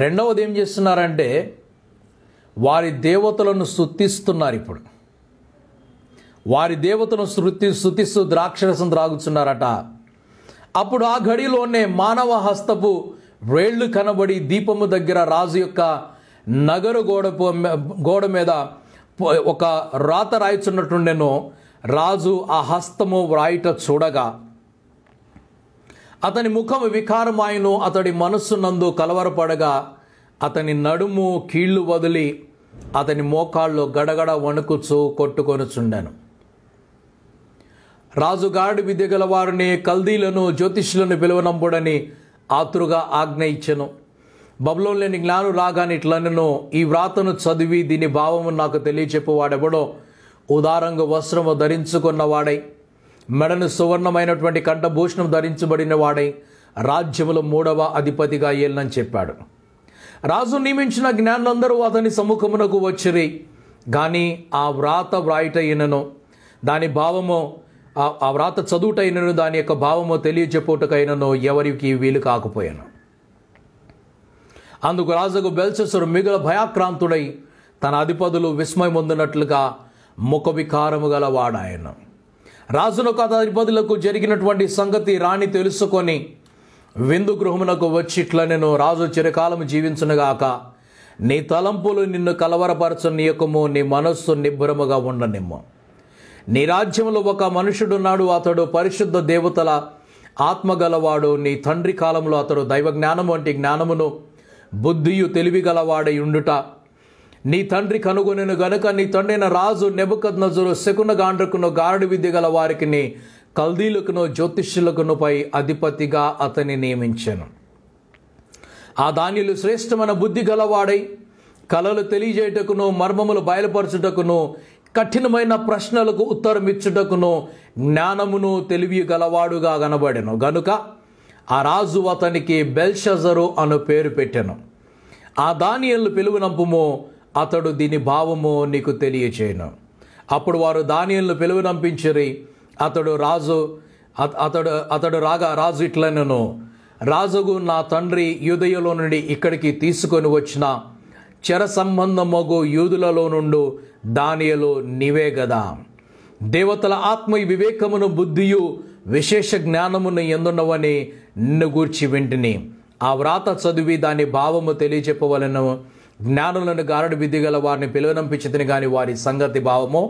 [SPEAKER 1] రెండవది ఏం చేస్తున్నారంటే వారి దేవతలను శుద్ధిస్తున్నారు ఇప్పుడు వారి దేవతను శృతి శుతిస్తూ ద్రాక్షరసం త్రాగుతున్నారట అప్పుడు ఆ గడిలోనే మానవ హస్తపు వేళ్లు కనబడి దీపము దగ్గర రాజు యొక్క నగరు గోడ గోడ మీద ఒక రాత రాయిచున్నట్టుండెను రాజు ఆ హస్తము వ్రాయిట చూడగా అతని ముఖం వికారమాయను అతడి మనస్సు నందు కలవరపడగా అతని నడుము కీళ్లు వదిలి అతని మోకాళ్ళు గడగడ వణుకుచు కొట్టుకొనుచుండెను రాజుగాడి విద్య వారిని కల్దీలను జ్యోతిష్యులను పిలువనంబుడని ఆతురుగా ఆజ్ఞ ఇచ్చెను బబులో లేని జ్ఞాను రాగాని ఇట్లనను ఈ వ్రాతను చదివి దీని భావము నాకు తెలియచెప్పువాడెవడో ఉదారంగా వస్త్రము ధరించుకున్నవాడై మెడను సువర్ణమైనటువంటి కంఠభూషణం ధరించబడిన వాడై రాజ్యములో మూడవ అధిపతిగా ఏళ్ళని చెప్పాడు రాజు నియమించిన జ్ఞానులందరూ అతని సముఖమునకు వచ్చిరి కానీ ఆ వ్రాత వ్రాయిట అయినను దాని భావము ఆ వ్రాత చదువుటైనను దాని యొక్క భావము తెలియచెప్పుటకైనను ఎవరికి వీలు కాకపోయాను అందుకు రాజుకు బెల్సెసరు మిగుల భయాక్రాంతుడై తన అధిపతులు విస్మయం పొందినట్లుగా ముఖ వికారము గల వాడాయను రాజునొక అధిపతులకు జరిగినటువంటి సంగతి రాణి తెలుసుకొని విందు గృహమునకు వచ్చి ఇట్లా నేను రాజు చిరకాలము జీవించునుగాక నీ తలంపులు నిన్ను నీయకము నీ మనస్సు నిబ్బరముగా ఉండనిమ్ము నీ రాజ్యంలో ఒక మనుషుడున్నాడు అతడు పరిశుద్ధ దేవతల ఆత్మగలవాడు నీ తండ్రి కాలంలో అతడు దైవ జ్ఞానం వంటి జ్ఞానమును బుద్ధియు తెలివి గలవాడై ఉండుట నీ తండ్రి కనుగొని గనుక నీ తండ్రిన రాజు నెబుకద్ నజరు శకున గాండ్రకును గారడి విద్య గల వారికి కల్దీలకును జ్యోతిష్యులకునుపై అధిపతిగా అతని నియమించాను ఆ ధాన్యులు శ్రేష్టమైన బుద్ధి గలవాడై కళలు తెలియజేయటకును మర్మములు బయలుపరచుటకును కఠినమైన ప్రశ్నలకు ఉత్తరం ఇచ్చుటకును జ్ఞానమును తెలివి గలవాడుగా కనబడెను గనుక ఆ రాజు అతనికి బెల్షజరు అను పేరు పెట్టెను ఆ దానియల్ను పిలువునంపుము అతడు దీని భావము నీకు తెలియచేయను అప్పుడు వారు దానియలను పిలువనంపించిరి అతడు రాజు అతడు అతడు రాగా రాజు ఇట్లనను రాజుగు నా తండ్రి యూదయలో నుండి ఇక్కడికి తీసుకొని వచ్చిన చెర సంబంధమగు యూదులలో నుండు దానియలు నీవే గదా దేవతల ఆత్మ వివేకమును బుద్ధియు విశేష జ్ఞానమును ఎందున్నవని నిన్ను గూర్చి వింటిని ఆ వ్రాత చదివి దాని భావము తెలియచెప్పవలను జ్ఞానులను గారడు విద్య గల వారిని పిలువనంపించదని కానీ వారి సంగతి భావము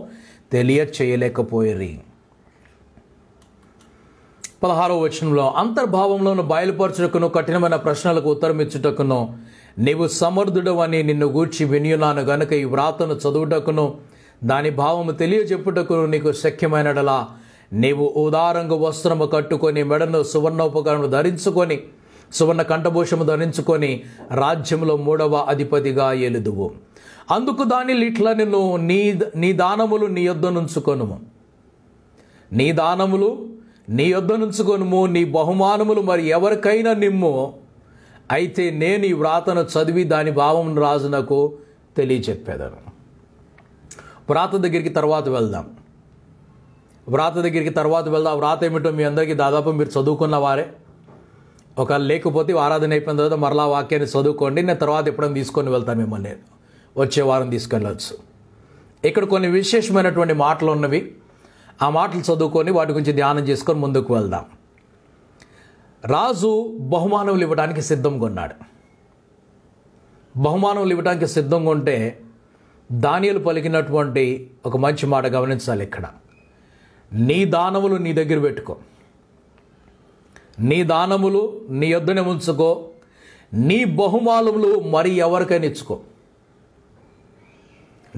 [SPEAKER 1] తెలియచేయలేకపోయేరి పదహారో వచనంలో అంతర్భావంలోను బయలుపరచుటకును కఠినమైన ప్రశ్నలకు ఉత్తరం ఇచ్చుటకును నీవు సమర్థుడవని నిన్ను గూర్చి వినియున్నాను గనుక ఈ వ్రాతను చదువుటకును దాని భావము తెలియజెప్పుటకును నీకు శక్యమైనడలా నీవు ఉదారంగా వస్త్రము కట్టుకొని మెడను ఉపకరణను ధరించుకొని సువర్ణ కంఠభూషము ధరించుకొని రాజ్యంలో మూడవ అధిపతిగా ఎలుదువు అందుకు దాని లిట్లని నిన్ను నీ నీ దానములు నీ యొద్ద నుంచుకొను నీ దానములు నీ యొద్ద నుంచుకొనుము నీ బహుమానములు మరి ఎవరికైనా నిమ్ము అయితే నేను ఈ వ్రాతను చదివి దాని భావం రాజునకు తెలియచెప్పేదాను వ్రాత దగ్గరికి తర్వాత వెళ్దాం వ్రాత దగ్గరికి తర్వాత వెళ్దాం వ్రాత ఏమిటో మీ అందరికీ దాదాపు మీరు చదువుకున్న వారే ఒకవేళ లేకపోతే ఆరాధన అయిపోయిన తర్వాత మరలా వాక్యాన్ని చదువుకోండి నేను తర్వాత ఎప్పుడైనా తీసుకొని వెళ్తాను మిమ్మల్ని నేను వచ్చే వారం తీసుకెళ్ళచ్చు ఇక్కడ కొన్ని విశేషమైనటువంటి మాటలు ఉన్నవి ఆ మాటలు చదువుకొని వాటి గురించి ధ్యానం చేసుకొని ముందుకు వెళ్దాం రాజు బహుమానములు ఇవ్వడానికి సిద్ధంగా ఉన్నాడు బహుమానములు ఇవ్వడానికి సిద్ధంగా ఉంటే ధాన్యాలు పలికినటువంటి ఒక మంచి మాట గమనించాలి ఇక్కడ నీ దానములు నీ దగ్గర పెట్టుకో నీ దానములు నీ యొద్దనే ఉంచుకో నీ బహుమానములు మరి ఎవరికైనా ఇచ్చుకో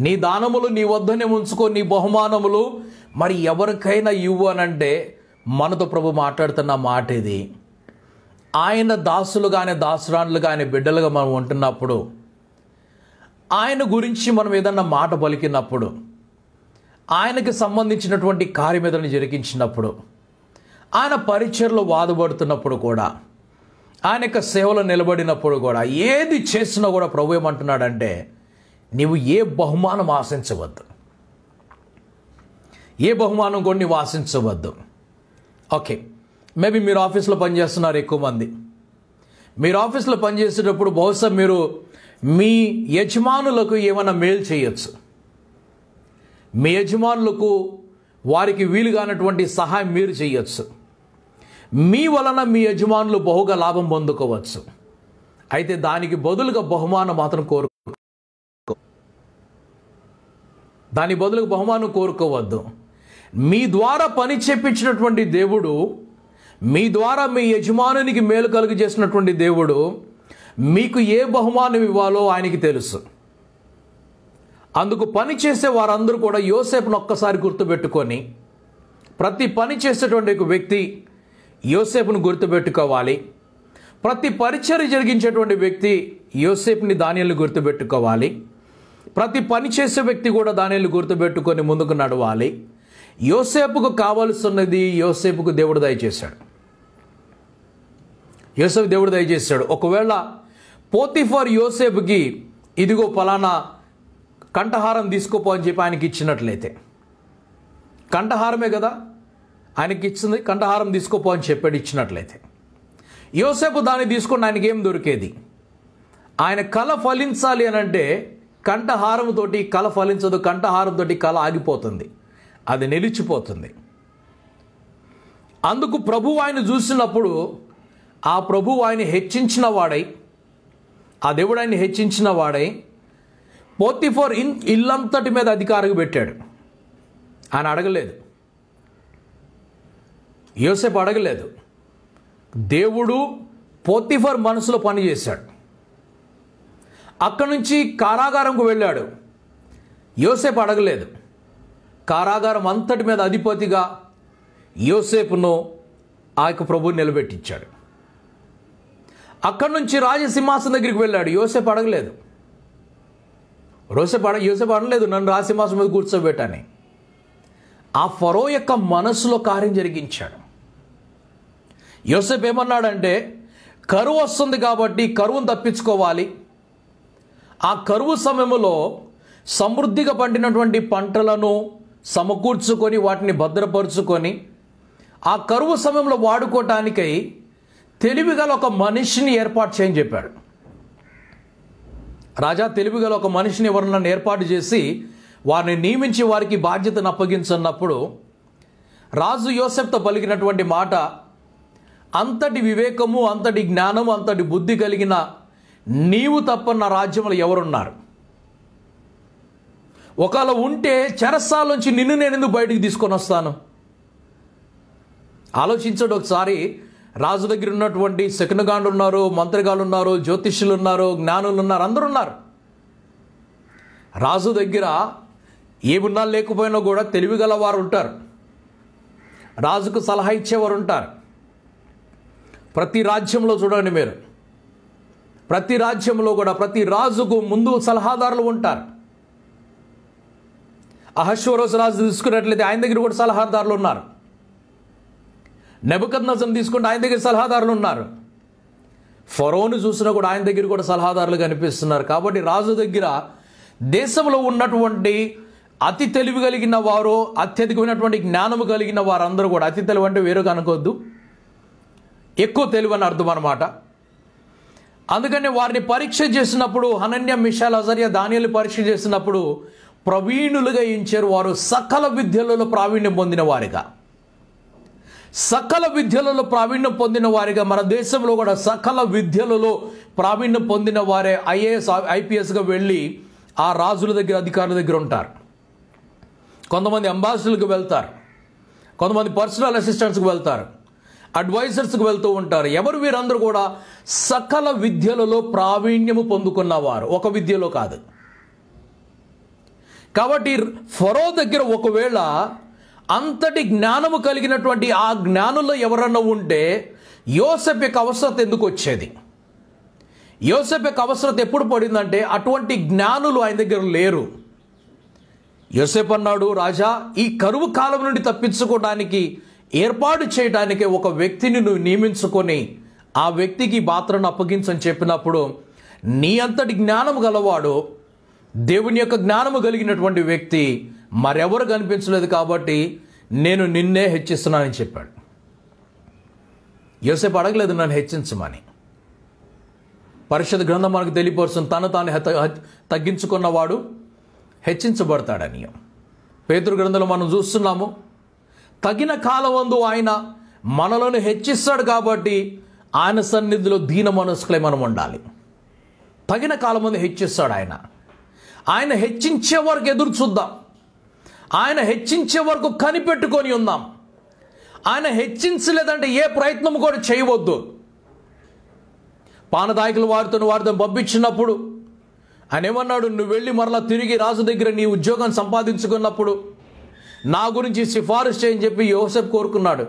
[SPEAKER 1] నీ దానములు నీ వద్దనే ఉంచుకో నీ బహుమానములు మరి ఎవరికైనా ఇవ్వు అనంటే మనతో ప్రభు మాట్లాడుతున్న మాట ఇది ఆయన దాసులు కానీ దాసురాన్లు కానీ బిడ్డలుగా మనం ఉంటున్నప్పుడు ఆయన గురించి మనం ఏదన్నా మాట పలికినప్పుడు ఆయనకి సంబంధించినటువంటి కార్యం ఏదైనా జరిగించినప్పుడు ఆయన పరిచయలో వాదుపడుతున్నప్పుడు కూడా ఆయన యొక్క సేవలు నిలబడినప్పుడు కూడా ఏది చేసినా కూడా ప్రభు ఏమంటున్నాడంటే నీవు ఏ బహుమానం ఆశించవద్దు ఏ బహుమానం కూడా నీవు ఆశించవద్దు ఓకే మేబీ మీరు ఆఫీస్లో పనిచేస్తున్నారు ఎక్కువ మంది మీరు ఆఫీస్లో పనిచేసేటప్పుడు బహుశా మీరు మీ యజమానులకు ఏమైనా మేలు చేయొచ్చు మీ యజమానులకు వారికి వీలు కానటువంటి సహాయం మీరు చేయొచ్చు మీ వలన మీ యజమానులు బహుగా లాభం పొందుకోవచ్చు అయితే దానికి బదులుగా బహుమానం మాత్రం కోరుకో దాని బదులుగా బహుమానం కోరుకోవద్దు మీ ద్వారా పని చెప్పించినటువంటి దేవుడు మీ ద్వారా మీ యజమానునికి మేలు కలుగు చేసినటువంటి దేవుడు మీకు ఏ బహుమానం ఇవ్వాలో ఆయనకి తెలుసు అందుకు పని చేసే వారందరూ కూడా యోసేపును ఒక్కసారి గుర్తుపెట్టుకొని ప్రతి పని చేసేటువంటి వ్యక్తి యోసేపును గుర్తుపెట్టుకోవాలి ప్రతి పరిచర్య జరిగించేటువంటి వ్యక్తి యోసేపుని దానియల్ని గుర్తుపెట్టుకోవాలి ప్రతి పని చేసే వ్యక్తి కూడా దానిని గుర్తుపెట్టుకొని ముందుకు నడవాలి యోసేపుకు కావాల్సినది యోసేపుకు దేవుడు దయచేశాడు యోసేపు దేవుడు దయచేశాడు ఒకవేళ ఫర్ యోసేపుకి ఇదిగో ఫలానా కంఠహారం తీసుకోపో అని చెప్పి ఆయనకి ఇచ్చినట్లయితే కంఠహారమే కదా ఆయనకి ఇచ్చింది కంఠహారం తీసుకోపో అని చెప్పాడు ఇచ్చినట్లయితే యోసేపు దాన్ని తీసుకుని ఆయనకి ఏం దొరికేది ఆయన కళ ఫలించాలి అని అంటే కంఠహారంతోటి కళ ఫలించదు కంఠహారంతో కళ ఆగిపోతుంది అది నిలిచిపోతుంది అందుకు ప్రభు ఆయన చూసినప్పుడు ఆ ప్రభు ఆయన హెచ్చించిన వాడై ఆ దేవుడు ఆయన హెచ్చించిన వాడై పోతిఫోర్ ఇన్ ఇల్లంతటి మీద అధికారికి పెట్టాడు ఆయన అడగలేదు యోసేపు అడగలేదు దేవుడు పోతిఫర్ మనసులో పనిచేశాడు అక్కడి నుంచి కారాగారంకు వెళ్ళాడు యోసేపు అడగలేదు కారాగారం అంతటి మీద అధిపతిగా యోసేపును ఆ యొక్క ప్రభుని నిలబెట్టించాడు అక్కడి నుంచి రాజసింహాసనం దగ్గరికి వెళ్ళాడు యోసేపు అడగలేదు రోసేపు అడ యోసేపు అడగలేదు నన్ను రాజసింహాసనం మీద కూర్చోబెట్టని ఆ ఫరో యొక్క మనసులో కార్యం జరిగించాడు యోసేపు ఏమన్నాడంటే కరువు వస్తుంది కాబట్టి కరువును తప్పించుకోవాలి ఆ కరువు సమయంలో సమృద్ధిగా పండినటువంటి పంటలను సమకూర్చుకొని వాటిని భద్రపరుచుకొని ఆ కరువు సమయంలో వాడుకోవటానికై తెలివిగల ఒక మనిషిని ఏర్పాటు చేయని చెప్పాడు రాజా తెలివిగల ఒక మనిషిని ఎవరన్నా ఏర్పాటు చేసి వారిని నియమించి వారికి బాధ్యతను అప్పగించన్నప్పుడు రాజు యోసెఫ్తో పలికినటువంటి మాట అంతటి వివేకము అంతటి జ్ఞానము అంతటి బుద్ధి కలిగిన నీవు తప్ప నా రాజ్యంలో ఎవరున్నారు ఒకవేళ ఉంటే నుంచి నిన్ను నేను ఎందుకు బయటికి తీసుకొని వస్తాను ఆలోచించండి ఒకసారి రాజు దగ్గర ఉన్నటువంటి శకునగాండు ఉన్నారు మంత్రిగాళ్ళు ఉన్నారు జ్యోతిష్యులు ఉన్నారు జ్ఞానులు ఉన్నారు అందరూ ఉన్నారు రాజు దగ్గర ఏమున్నా లేకపోయినా కూడా తెలివిగల వారు ఉంటారు రాజుకు సలహా ఇచ్చేవారు ఉంటారు ప్రతి రాజ్యంలో చూడండి మీరు ప్రతి రాజ్యంలో కూడా ప్రతి రాజుకు ముందు సలహాదారులు ఉంటారు అహశ్వరోజు రాజు తీసుకున్నట్లయితే ఆయన దగ్గర కూడా సలహాదారులు ఉన్నారు నెబద్ నజం తీసుకుంటే ఆయన దగ్గర సలహాదారులు ఉన్నారు ఫరోను చూసినా కూడా ఆయన దగ్గర కూడా సలహాదారులు కనిపిస్తున్నారు కాబట్టి రాజు దగ్గర దేశంలో ఉన్నటువంటి అతి తెలివి కలిగిన వారు అత్యధికమైనటువంటి జ్ఞానము కలిగిన వారందరూ కూడా అతి తెలివి అంటే వేరుగా అనుకోవద్దు ఎక్కువ తెలివని అర్థం అనమాట అందుకని వారిని పరీక్ష చేసినప్పుడు హనన్య మిషాల్ అజర్య దానియలు పరీక్ష చేసినప్పుడు ప్రవీణులుగా ఇచ్చారు వారు సకల విద్యలలో ప్రావీణ్యం పొందిన వారిగా సకల విద్యలలో ప్రావీణ్యం పొందిన వారిగా మన దేశంలో కూడా సకల విద్యలలో ప్రావీణ్యం పొందిన వారే ఐఏఎస్ ఐపీఎస్గా వెళ్ళి ఆ రాజుల దగ్గర అధికారుల దగ్గర ఉంటారు కొంతమంది అంబాసిడర్లకు వెళ్తారు కొంతమంది పర్సనల్ అసిస్టెంట్స్కి వెళ్తారు అడ్వైజర్స్కి వెళ్తూ ఉంటారు ఎవరు వీరందరూ కూడా సకల విద్యలలో ప్రావీణ్యము పొందుకున్నవారు ఒక విద్యలో కాదు కాబట్టి ఫరో దగ్గర ఒకవేళ అంతటి జ్ఞానము కలిగినటువంటి ఆ జ్ఞానంలో ఎవరన్నా ఉంటే యోసెఫ్ యొక్క అవసరత ఎందుకు వచ్చేది యోసెఫ్ యొక్క అవసరత ఎప్పుడు పడిందంటే అటువంటి జ్ఞానులు ఆయన దగ్గర లేరు యోసేపు అన్నాడు రాజా ఈ కరువు కాలం నుండి తప్పించుకోవడానికి ఏర్పాటు చేయడానికి ఒక వ్యక్తిని నువ్వు నియమించుకొని ఆ వ్యక్తికి పాత్రను అప్పగించని చెప్పినప్పుడు నీ అంతటి జ్ఞానం గలవాడు దేవుని యొక్క జ్ఞానము కలిగినటువంటి వ్యక్తి మరెవరు కనిపించలేదు కాబట్టి నేను నిన్నే హెచ్చిస్తున్నానని చెప్పాడు యోసేపు అడగలేదు నన్ను హెచ్చించమని పరిషత్ గ్రంథం మనకు తెలియపరుస్తుంది తను తాను తగ్గించుకున్నవాడు హెచ్చించబడతాడని పేదరు గ్రంథంలో మనం చూస్తున్నాము తగిన కాలమందు ఆయన మనలను హెచ్చిస్తాడు కాబట్టి ఆయన సన్నిధిలో దీన మనస్కులే మనం ఉండాలి తగిన కాలమందు హెచ్చిస్తాడు ఆయన ఆయన హెచ్చించే వరకు ఎదురు చూద్దాం ఆయన హెచ్చించే వరకు కనిపెట్టుకొని ఉందాం ఆయన హెచ్చించలేదంటే ఏ ప్రయత్నం కూడా చేయవద్దు పానదాయకులు వారితో వారితో పంపించినప్పుడు ఆయన ఏమన్నాడు నువ్వు వెళ్ళి మరలా తిరిగి రాజు దగ్గర నీ ఉద్యోగం సంపాదించుకున్నప్పుడు నా గురించి సిఫారసు చేయని చెప్పి యోసెఫ్ కోరుకున్నాడు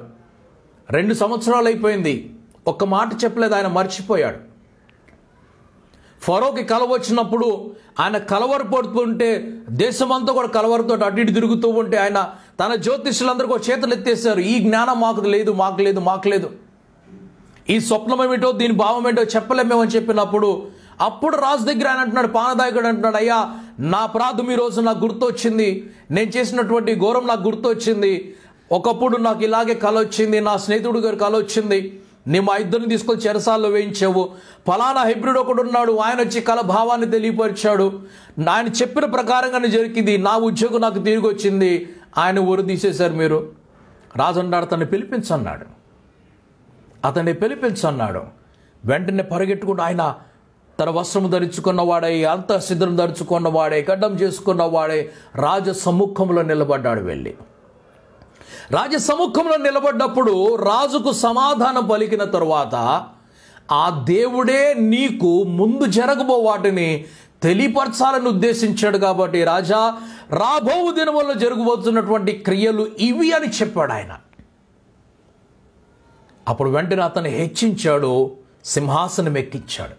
[SPEAKER 1] రెండు సంవత్సరాలు అయిపోయింది ఒక్క మాట చెప్పలేదు ఆయన మర్చిపోయాడు ఫరోకి కలవ వచ్చినప్పుడు ఆయన కలవరు పడుతుంటే దేశమంతా కూడా కలవరతో అటు ఇటు తిరుగుతూ ఉంటే ఆయన తన జ్యోతిష్యులందరికీ చేతులు ఎత్తేసారు ఈ జ్ఞానం మాకు లేదు మాకు లేదు మాకు లేదు ఈ స్వప్నం ఏమిటో దీని భావం ఏంటో చెప్పలేమేమని చెప్పినప్పుడు అప్పుడు రాజు దగ్గర ఆయన అంటున్నాడు పానదాయకుడు అంటున్నాడు అయ్యా నా ప్రాధం ఈరోజు నాకు గుర్తొచ్చింది నేను చేసినటువంటి ఘోరం నాకు గుర్తొచ్చింది ఒకప్పుడు నాకు ఇలాగే కళ వచ్చింది నా స్నేహితుడు గారు కళ వచ్చింది నీ మా ఇద్దరిని తీసుకొని చెరసాల్లో వేయించావు ఫలానా హైబ్రిడ్ ఒకడు ఉన్నాడు ఆయన వచ్చి కళ భావాన్ని తెలియపరిచాడు ఆయన చెప్పిన ప్రకారంగానే జరిగింది నా ఉద్యోగం నాకు తిరిగి వచ్చింది ఆయన ఊరు తీసేశారు మీరు రాజు అన్నాడు అతన్ని పిలిపించన్నాడు అతన్ని పిలిపించన్నాడు వెంటనే పరిగెట్టుకుంటూ ఆయన తన వస్త్రము ధరించుకున్నవాడే అంతఃశిద్రం ధరించుకున్నవాడే గడ్డం చేసుకున్నవాడే రాజ సముఖంలో నిలబడ్డాడు వెళ్ళి రాజ సముఖంలో నిలబడ్డప్పుడు రాజుకు సమాధానం పలికిన తరువాత ఆ దేవుడే నీకు ముందు జరగబో వాటిని తెలియపరచాలని ఉద్దేశించాడు కాబట్టి రాజా రాబో దినముల్లో జరగబోతున్నటువంటి క్రియలు ఇవి అని చెప్పాడు ఆయన అప్పుడు వెంటనే అతను హెచ్చించాడు సింహాసనం ఎక్కించాడు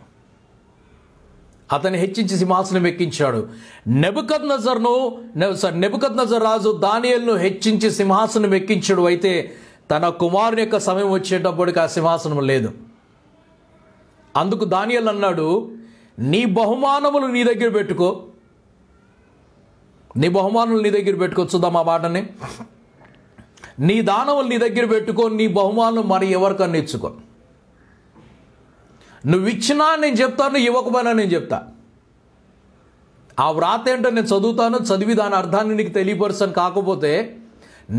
[SPEAKER 1] అతన్ని హెచ్చించి సింహాసనం ఎక్కించాడు నెబుకద్ నజర్ను సారీ నెబుకద్ నజర్ రాజు దానియల్ను హెచ్చించి సింహాసనం ఎక్కించడు అయితే తన కుమారుని యొక్క సమయం వచ్చేటప్పటికి ఆ సింహాసనం లేదు అందుకు దానియల్ అన్నాడు నీ బహుమానములు నీ దగ్గర పెట్టుకో నీ బహుమానులు నీ దగ్గర పెట్టుకో చూద్దాం ఆ మాటని నీ దానములు నీ దగ్గర పెట్టుకో నీ బహుమానం మరి ఎవరికన్నా ఇచ్చుకో నువ్వు ఇచ్చినా నేను చెప్తాను ఇవ్వకపోయినా నేను చెప్తా ఆ వ్రాత ఏంటో నేను చదువుతాను చదివి దాని అర్థాన్ని నీకు తెలియపరుస్తాను కాకపోతే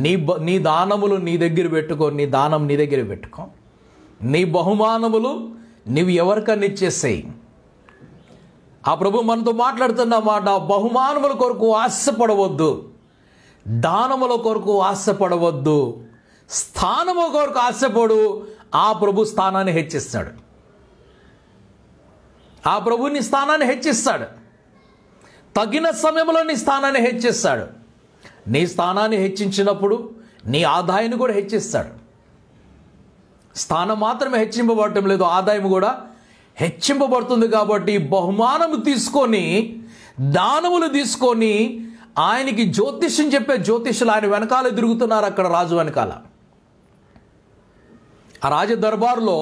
[SPEAKER 1] నీ నీ దానములు నీ దగ్గర పెట్టుకో నీ దానం నీ దగ్గర పెట్టుకో నీ బహుమానములు నువ్వు ఎవరికన్నా ఇచ్చేసేయి ఆ ప్రభు మనతో మాట్లాడుతున్న మాట బహుమానముల కొరకు ఆశపడవద్దు దానముల కొరకు ఆశపడవద్దు స్థానము కొరకు ఆశపడు ఆ ప్రభు స్థానాన్ని హెచ్చిస్తాడు ఆ ప్రభుని స్థానాన్ని హెచ్చిస్తాడు తగిన సమయంలో నీ స్థానాన్ని హెచ్చిస్తాడు నీ స్థానాన్ని హెచ్చించినప్పుడు నీ ఆదాయాన్ని కూడా హెచ్చిస్తాడు స్థానం మాత్రమే హెచ్చింపబడటం లేదు ఆదాయం కూడా హెచ్చింపబడుతుంది కాబట్టి బహుమానము తీసుకొని దానములు తీసుకొని ఆయనకి జ్యోతిష్యం చెప్పే జ్యోతిష్యులు ఆయన వెనకాల తిరుగుతున్నారు అక్కడ రాజు వెనకాల ఆ రాజ దర్బారులో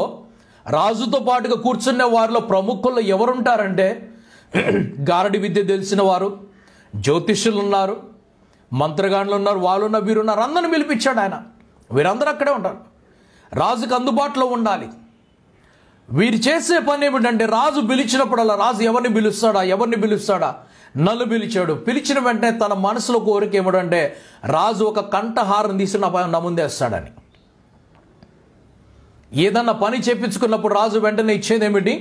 [SPEAKER 1] రాజుతో పాటుగా కూర్చున్న వారిలో ప్రముఖులు ఎవరుంటారంటే [CLEARS THROAT] గారడి విద్య తెలిసిన వారు జ్యోతిష్యులు ఉన్నారు మంత్రగాండ్లు ఉన్నారు వాళ్ళు ఉన్న వీరు ఉన్నారు అందరిని పిలిపించాడు ఆయన వీరందరూ అక్కడే ఉంటారు రాజుకు అందుబాటులో ఉండాలి వీరు చేసే పని ఏమిటంటే రాజు పిలిచినప్పుడల్లా రాజు ఎవరిని పిలుస్తాడా ఎవరిని పిలుస్తాడా నలు పిలిచాడు పిలిచిన వెంటనే తన మనసులో కోరిక ఏమిటంటే రాజు ఒక కంఠహారం తీసి నా ముందేస్తాడని ఏదన్నా పని చేపించుకున్నప్పుడు రాజు వెంటనే ఇచ్చేది ఏమిటి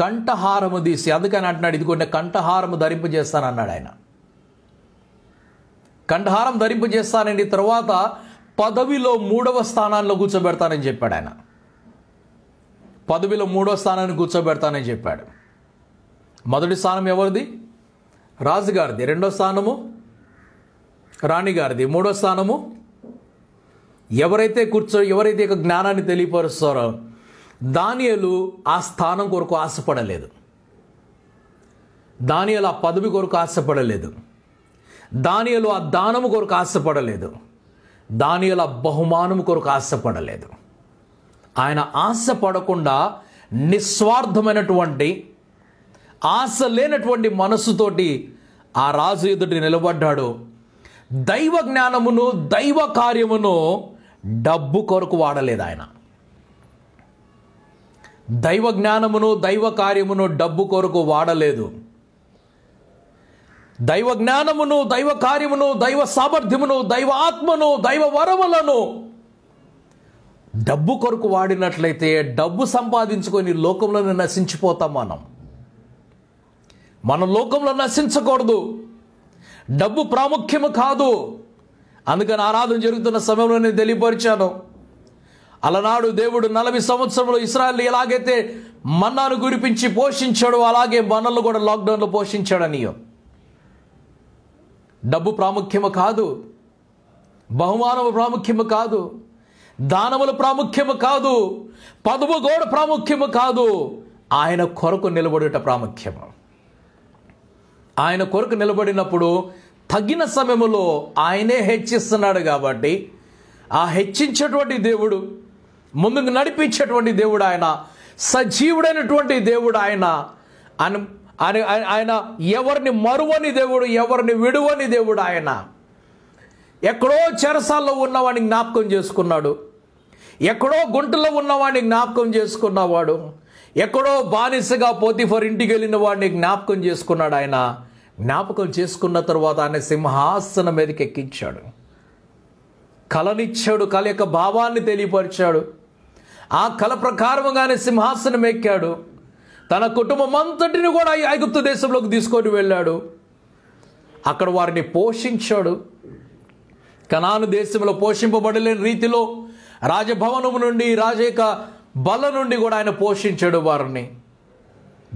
[SPEAKER 1] కంఠహారము తీసి అందుకని అంటున్నాడు ఇదిగోండి కంఠహారము ధరింపజేస్తానన్నాడు ఆయన కంఠహారం ధరింపజేస్తానండి తర్వాత పదవిలో మూడవ స్థానాల్లో కూర్చోబెడతానని చెప్పాడు ఆయన పదవిలో మూడవ స్థానాన్ని కూర్చోబెడతానని చెప్పాడు మొదటి స్థానం ఎవరిది రాజుగారిది రెండో స్థానము రాణిగారిది మూడో స్థానము ఎవరైతే కూర్చో ఎవరైతే ఇక జ్ఞానాన్ని తెలియపరుస్తారో దానియలు ఆ స్థానం కొరకు ఆశపడలేదు దానియలు ఆ పదవి కొరకు ఆశపడలేదు దానియలు ఆ దానము కొరకు ఆశపడలేదు దానియలు ఆ బహుమానము కొరకు ఆశపడలేదు ఆయన ఆశపడకుండా నిస్వార్థమైనటువంటి ఆశ లేనటువంటి మనస్సుతోటి ఆ రాజు ఎదుటి నిలబడ్డాడు దైవ జ్ఞానమును దైవ కార్యమును డబ్బు కొరకు వాడలేదు ఆయన దైవ జ్ఞానమును దైవ కార్యమును డబ్బు కొరకు వాడలేదు దైవ జ్ఞానమును దైవ కార్యమును దైవ సామర్థ్యమును దైవ ఆత్మను దైవ వరములను డబ్బు కొరకు వాడినట్లయితే డబ్బు సంపాదించుకొని లోకంలో నశించిపోతాం మనం మనం లోకంలో నశించకూడదు డబ్బు ప్రాముఖ్యము కాదు అందుకని ఆరాధన జరుగుతున్న సమయంలో నేను తెలియపరిచాను అలనాడు దేవుడు నలభై సంవత్సరంలో ఇస్రాయల్ ఎలాగైతే మన్నాను గురిపించి పోషించాడు అలాగే మనల్ని కూడా లాక్డౌన్లో పోషించాడని డబ్బు ప్రాముఖ్యము కాదు బహుమానము ప్రాముఖ్యము కాదు దానముల ప్రాముఖ్యము కాదు పదవు గోడ ప్రాముఖ్యము కాదు ఆయన కొరకు నిలబడుట ప్రాముఖ్యము ఆయన కొరకు నిలబడినప్పుడు తగిన సమయంలో ఆయనే హెచ్చిస్తున్నాడు కాబట్టి ఆ హెచ్చించేటువంటి దేవుడు ముందుకు నడిపించేటువంటి దేవుడు ఆయన సజీవుడైనటువంటి దేవుడు ఆయన అని ఆయన ఎవరిని మరువని దేవుడు ఎవరిని విడువని దేవుడు ఆయన ఎక్కడో చెరసాల్లో ఉన్నవాడిని జ్ఞాపకం చేసుకున్నాడు ఎక్కడో గుంటలో ఉన్నవాడిని జ్ఞాపకం చేసుకున్నవాడు ఎక్కడో బానిసగా పోతిఫర్ ఇంటికి వెళ్ళిన వాడిని జ్ఞాపకం చేసుకున్నాడు ఆయన జ్ఞాపకం చేసుకున్న తర్వాత ఆయన సింహాసనం మీదకి ఎక్కించాడు కలనిచ్చాడు కళ యొక్క భావాన్ని తెలియపరిచాడు ఆ కళ ప్రకారంగానే సింహాసనం ఎక్కాడు తన కుటుంబం అంతటిని కూడా ఐగుప్తు దేశంలోకి తీసుకొని వెళ్ళాడు అక్కడ వారిని పోషించాడు కనాను దేశంలో పోషింపబడలేని రీతిలో రాజభవనం నుండి రాజ యొక్క బల నుండి కూడా ఆయన పోషించాడు వారిని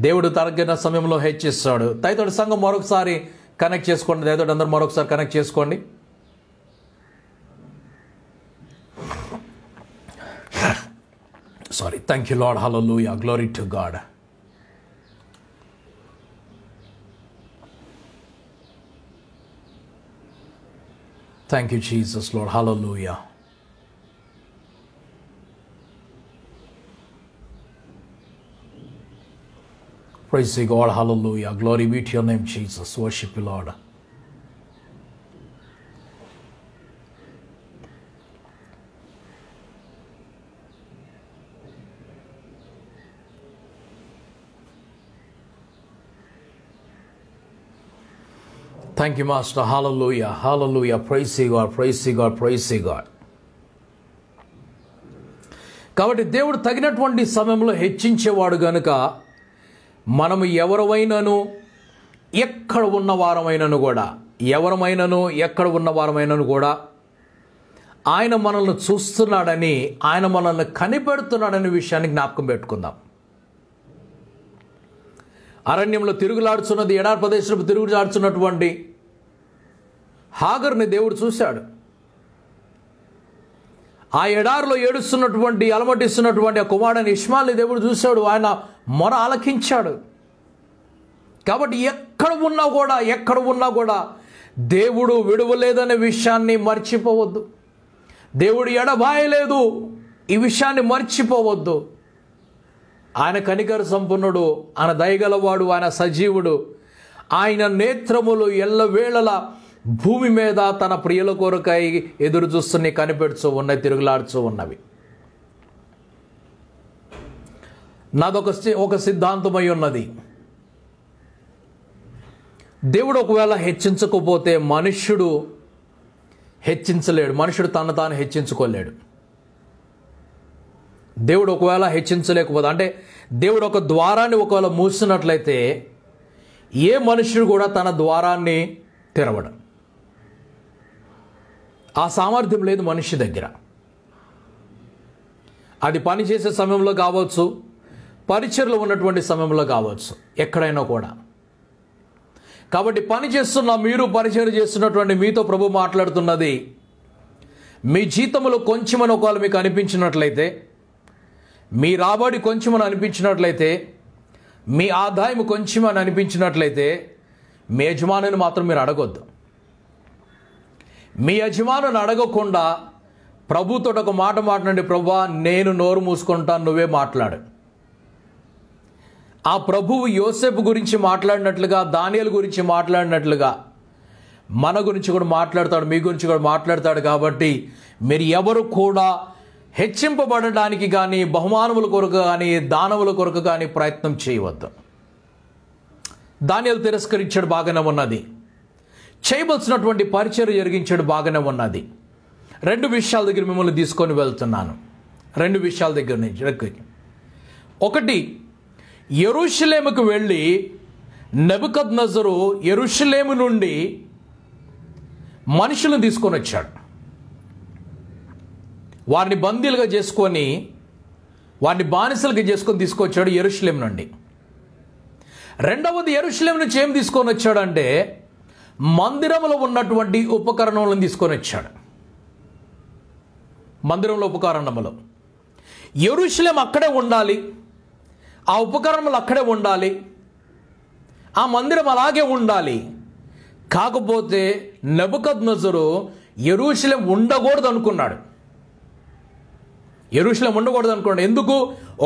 [SPEAKER 1] దేవుడు తరగిన సమయంలో హెచ్చిస్తాడు తైతోడు సంఘం మరొకసారి కనెక్ట్ చేసుకోండి దయతోటి అందరూ మరొకసారి కనెక్ట్ చేసుకోండి sorry thank you Lord hallelujah glory to God thank you Jesus Lord hallelujah Praise God. Hallelujah. Glory be to your name, Jesus. Worship the Lord. Thank you, Master. Hallelujah. Hallelujah. Praise God. Praise God. Praise the God. కాబట్టి దేవుడు తగినటువంటి సమయంలో హెచ్చించేవాడు గనుక మనము ఎవరమైనను ఎక్కడ ఉన్న వారమైనను కూడా ఎవరమైనను ఎక్కడ ఉన్న కూడా ఆయన మనల్ని చూస్తున్నాడని ఆయన మనల్ని కనిపెడుతున్నాడనే విషయాన్ని జ్ఞాపకం పెట్టుకుందాం అరణ్యంలో తిరుగులాడుచున్నది ఎడార్ ప్రదేశంలో తిరుగులాడుచున్నటువంటి హాగర్ని దేవుడు చూశాడు ఆ ఎడారులో ఏడుస్తున్నటువంటి అలమటిస్తున్నటువంటి ఆ కుమారుడని ఇష్మాల్ని దేవుడు చూశాడు ఆయన మొర ఆలకించాడు కాబట్టి ఎక్కడ ఉన్నా కూడా ఎక్కడ ఉన్నా కూడా దేవుడు విడవలేదనే విషయాన్ని మర్చిపోవద్దు దేవుడు ఎడబాయలేదు ఈ విషయాన్ని మర్చిపోవద్దు ఆయన కనికర సంపన్నుడు ఆయన దయగలవాడు ఆయన సజీవుడు ఆయన నేత్రములు ఎల్లవేళల భూమి మీద తన ప్రియుల కొరకై ఎదురు చూస్తుని కనిపెడుచు ఉన్నాయి తిరుగులాడుచు ఉన్నవి నాదొక ఒక సిద్ధాంతమై ఉన్నది దేవుడు ఒకవేళ హెచ్చించకపోతే మనుష్యుడు హెచ్చించలేడు మనుషుడు తన తాను హెచ్చించుకోలేడు దేవుడు ఒకవేళ హెచ్చించలేకపోతే అంటే దేవుడు ఒక ద్వారాన్ని ఒకవేళ మూసినట్లయితే ఏ మనుషుడు కూడా తన ద్వారాన్ని తెరవడం ఆ సామర్థ్యం లేదు మనిషి దగ్గర అది పనిచేసే సమయంలో కావచ్చు పరిచయలో ఉన్నటువంటి సమయంలో కావచ్చు ఎక్కడైనా కూడా కాబట్టి పని చేస్తున్న మీరు పరిచయం చేస్తున్నటువంటి మీతో ప్రభు మాట్లాడుతున్నది మీ జీతంలో కొంచెమని ఒకవేళ మీకు అనిపించినట్లయితే మీ రాబడి కొంచెమని అనిపించినట్లయితే మీ ఆదాయం కొంచెమని అనిపించినట్లయితే మీ యజమానుని మాత్రం మీరు అడగొద్దు మీ యజమానుని అడగకుండా ప్రభుతో ఒక మాట మాట్లాడి ప్రభా నేను నోరు మూసుకుంటాను నువ్వే మాట్లాడు ఆ ప్రభువు యోసెఫ్ గురించి మాట్లాడినట్లుగా దానియల గురించి మాట్లాడినట్లుగా మన గురించి కూడా మాట్లాడతాడు మీ గురించి కూడా మాట్లాడతాడు కాబట్టి మీరు ఎవరు కూడా హెచ్చింపబడడానికి కానీ బహుమానముల కొరకు కానీ దానముల కొరకు కానీ ప్రయత్నం చేయవద్దు దానియలు తిరస్కరించాడు బాగానే ఉన్నది చేయవలసినటువంటి పరిచయం జరిగించాడు బాగానే ఉన్నది రెండు విషయాల దగ్గర మిమ్మల్ని తీసుకొని వెళ్తున్నాను రెండు విషయాల దగ్గర నుంచి ఒకటి ఎరుషులేముకు వెళ్ళి నెబుకద్ నజరు ఎరుషులేము నుండి మనుషులను తీసుకొని వచ్చాడు వారిని బందీలుగా చేసుకొని వారిని బానిసలుగా చేసుకొని తీసుకొచ్చాడు ఎరుషులేం నుండి రెండవది ఎరుషులేం నుంచి ఏం తీసుకొని వచ్చాడంటే మందిరంలో ఉన్నటువంటి ఉపకరణములను తీసుకొని వచ్చాడు మందిరంలో ఉపకరణములు ఎరుషులేం అక్కడే ఉండాలి ఆ ఉపకరణములు అక్కడే ఉండాలి ఆ మందిరం అలాగే ఉండాలి కాకపోతే నబుకద్ నజరు ఎరుశలం ఉండకూడదు అనుకున్నాడు ఎరుశలం ఉండకూడదు అనుకున్నాడు ఎందుకు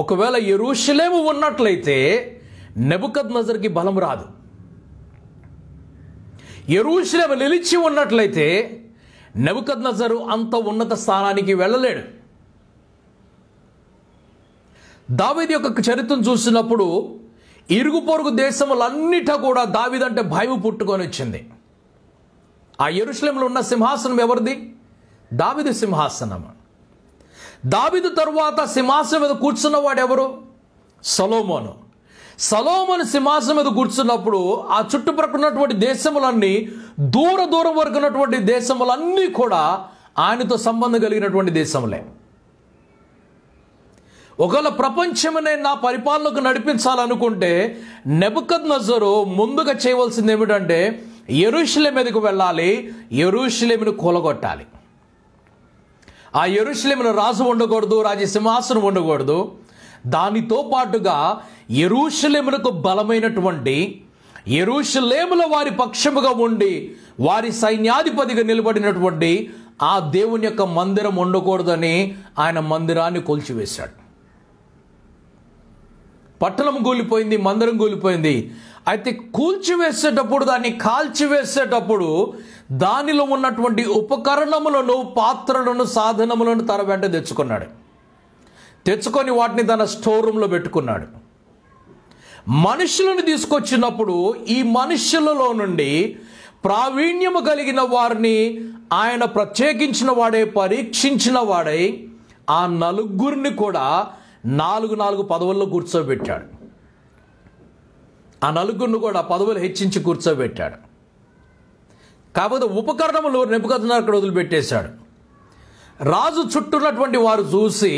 [SPEAKER 1] ఒకవేళ ఎరుశలేము ఉన్నట్లయితే నెబుకద్ నజర్కి బలం రాదు ఎరుషులేము నిలిచి ఉన్నట్లయితే నెబుకద్ నజరు అంత ఉన్నత స్థానానికి వెళ్ళలేడు దావీది యొక్క చరిత్రను చూసినప్పుడు ఇరుగు పొరుగు దేశములన్నిటా కూడా దావిదంటే భయం పుట్టుకొని వచ్చింది ఆ ఎరుశ్లంలో ఉన్న సింహాసనం ఎవరిది దావిది సింహాసనం దావిదు తరువాత సింహాసనం మీద కూర్చున్నవాడు ఎవరు సలోమోను సలోమోను సింహాసనం మీద కూర్చున్నప్పుడు ఆ చుట్టుప్రక్కల ఉన్నటువంటి దేశములన్నీ దూర దూరం వరకు ఉన్నటువంటి దేశములన్నీ కూడా ఆయనతో సంబంధం కలిగినటువంటి దేశములే ఒకవేళ ప్రపంచమనే నా పరిపాలనకు నడిపించాలనుకుంటే నెబక నజరు ముందుగా చేయవలసింది ఏమిటంటే ఎరుషులే మీదకు వెళ్ళాలి ఎరుషులేమిని కూలగొట్టాలి ఆ ఎరుషులేమిని రాజు ఉండకూడదు రాజు సింహాసనం ఉండకూడదు దానితో పాటుగా ఎరుషులేమునకు బలమైనటువంటి ఎరుషులేముల వారి పక్షముగా ఉండి వారి సైన్యాధిపతిగా నిలబడినటువంటి ఆ దేవుని యొక్క మందిరం ఉండకూడదని ఆయన మందిరాన్ని కొల్చివేశాడు పట్టణం కూలిపోయింది మందిరం కూలిపోయింది అయితే కూల్చివేసేటప్పుడు దాన్ని కాల్చివేసేటప్పుడు దానిలో ఉన్నటువంటి ఉపకరణములను పాత్రలను సాధనములను తన వెంట తెచ్చుకున్నాడు తెచ్చుకొని వాటిని తన స్టోర్ రూమ్లో పెట్టుకున్నాడు మనుషులను తీసుకొచ్చినప్పుడు ఈ మనుషులలో నుండి ప్రావీణ్యము కలిగిన వారిని ఆయన ప్రత్యేకించిన వాడే పరీక్షించిన వాడై ఆ నలుగురిని కూడా నాలుగు నాలుగు పదవుల్లో కూర్చోబెట్టాడు ఆ నలుగురిని కూడా పదవులు హెచ్చించి కూర్చోబెట్టాడు కాకపోతే ఉపకరణములు అక్కడ వదిలిపెట్టేశాడు రాజు చుట్టూన్నటువంటి వారు చూసి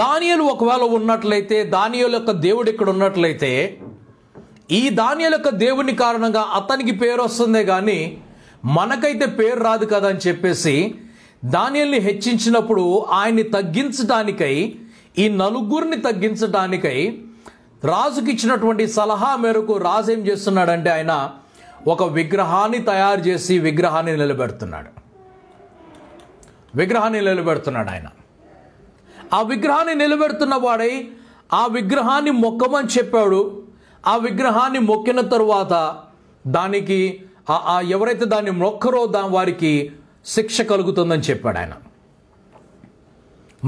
[SPEAKER 1] దానియలు ఒకవేళ ఉన్నట్లయితే దానియల యొక్క దేవుడు ఇక్కడ ఉన్నట్లయితే ఈ దానియల యొక్క దేవుని కారణంగా అతనికి పేరు వస్తుందే కానీ మనకైతే పేరు రాదు కదా అని చెప్పేసి దానియల్ని హెచ్చించినప్పుడు ఆయన్ని తగ్గించడానికై ఈ నలుగురిని తగ్గించడానికై రాజుకి ఇచ్చినటువంటి సలహా మేరకు రాజు ఏం చేస్తున్నాడంటే ఆయన ఒక విగ్రహాన్ని తయారు చేసి విగ్రహాన్ని నిలబెడుతున్నాడు విగ్రహాన్ని నిలబెడుతున్నాడు ఆయన ఆ విగ్రహాన్ని నిలబెడుతున్న వాడై ఆ విగ్రహాన్ని మొక్కమని చెప్పాడు ఆ విగ్రహాన్ని మొక్కిన తరువాత దానికి ఎవరైతే దాన్ని మొక్కరో దా వారికి శిక్ష కలుగుతుందని చెప్పాడు ఆయన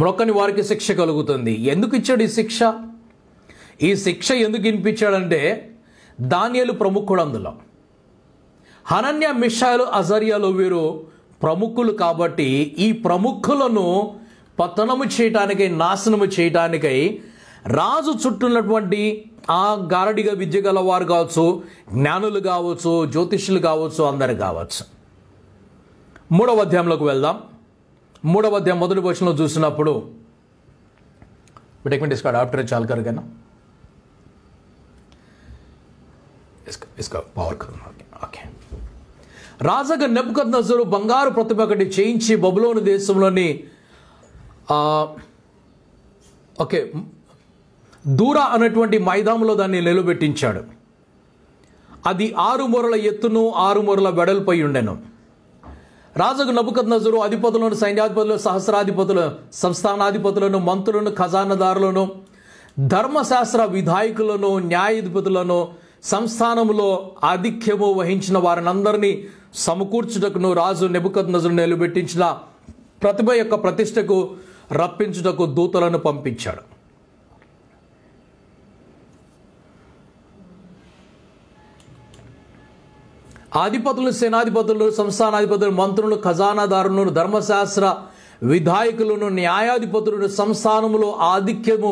[SPEAKER 1] మ్రొక్కని వారికి శిక్ష కలుగుతుంది ఎందుకు ఇచ్చాడు ఈ శిక్ష ఈ శిక్ష ఎందుకు వినిపించాడంటే ధాన్యాలు ప్రముఖుడు అందులో హనన్య మిషాలు అజర్యాలు వీరు ప్రముఖులు కాబట్టి ఈ ప్రముఖులను పతనము చేయటానికై నాశనము చేయటానికై రాజు చుట్టున్నటువంటి ఆ గారడిగా విద్య గలవారు కావచ్చు జ్ఞానులు కావచ్చు జ్యోతిష్యులు కావచ్చు అందరు కావచ్చు మూడవ అధ్యాయంలోకి వెళ్దాం మూడవ అధ్యాయం మొదటి పోషణలో చూసినప్పుడు విటెక్మెంట్ ఇస్కా డాక్టర్ చాలకర్ కన్నా ఇస్కా పవర్ ఓకే రాజగ నెప్పుకద్ నజరు బంగారు ప్రతిభ ఒకటి చేయించి బబులోని దేశంలోని ఓకే దూర అనేటువంటి మైదాంలో దాన్ని నిలబెట్టించాడు అది ఆరు మూరల ఎత్తును ఆరు మూరల వెడల్పై ఉండెను రాజుకు నబుకద్నజరు అధిపతులను సైన్యాధిపతులు సహస్రాధిపతులు సంస్థానాధిపతులను మంత్రులను ఖజానాదారులను ధర్మశాస్త్ర విధాయకులను న్యాయాధిపతులను సంస్థానంలో ఆధిక్యము వహించిన వారినందరినీ సమకూర్చుటకును రాజు నెబుకద్నజరు నిలబెట్టించిన ప్రతిభ యొక్క ప్రతిష్టకు రప్పించుటకు దూతలను పంపించాడు ఆధిపతులు సేనాధిపతులు సంస్థానాధిపతులు మంత్రులు ఖజానాదారులను ధర్మశాస్త్ర విధాయకులను న్యాయాధిపతులను సంస్థానములో ఆధిక్యము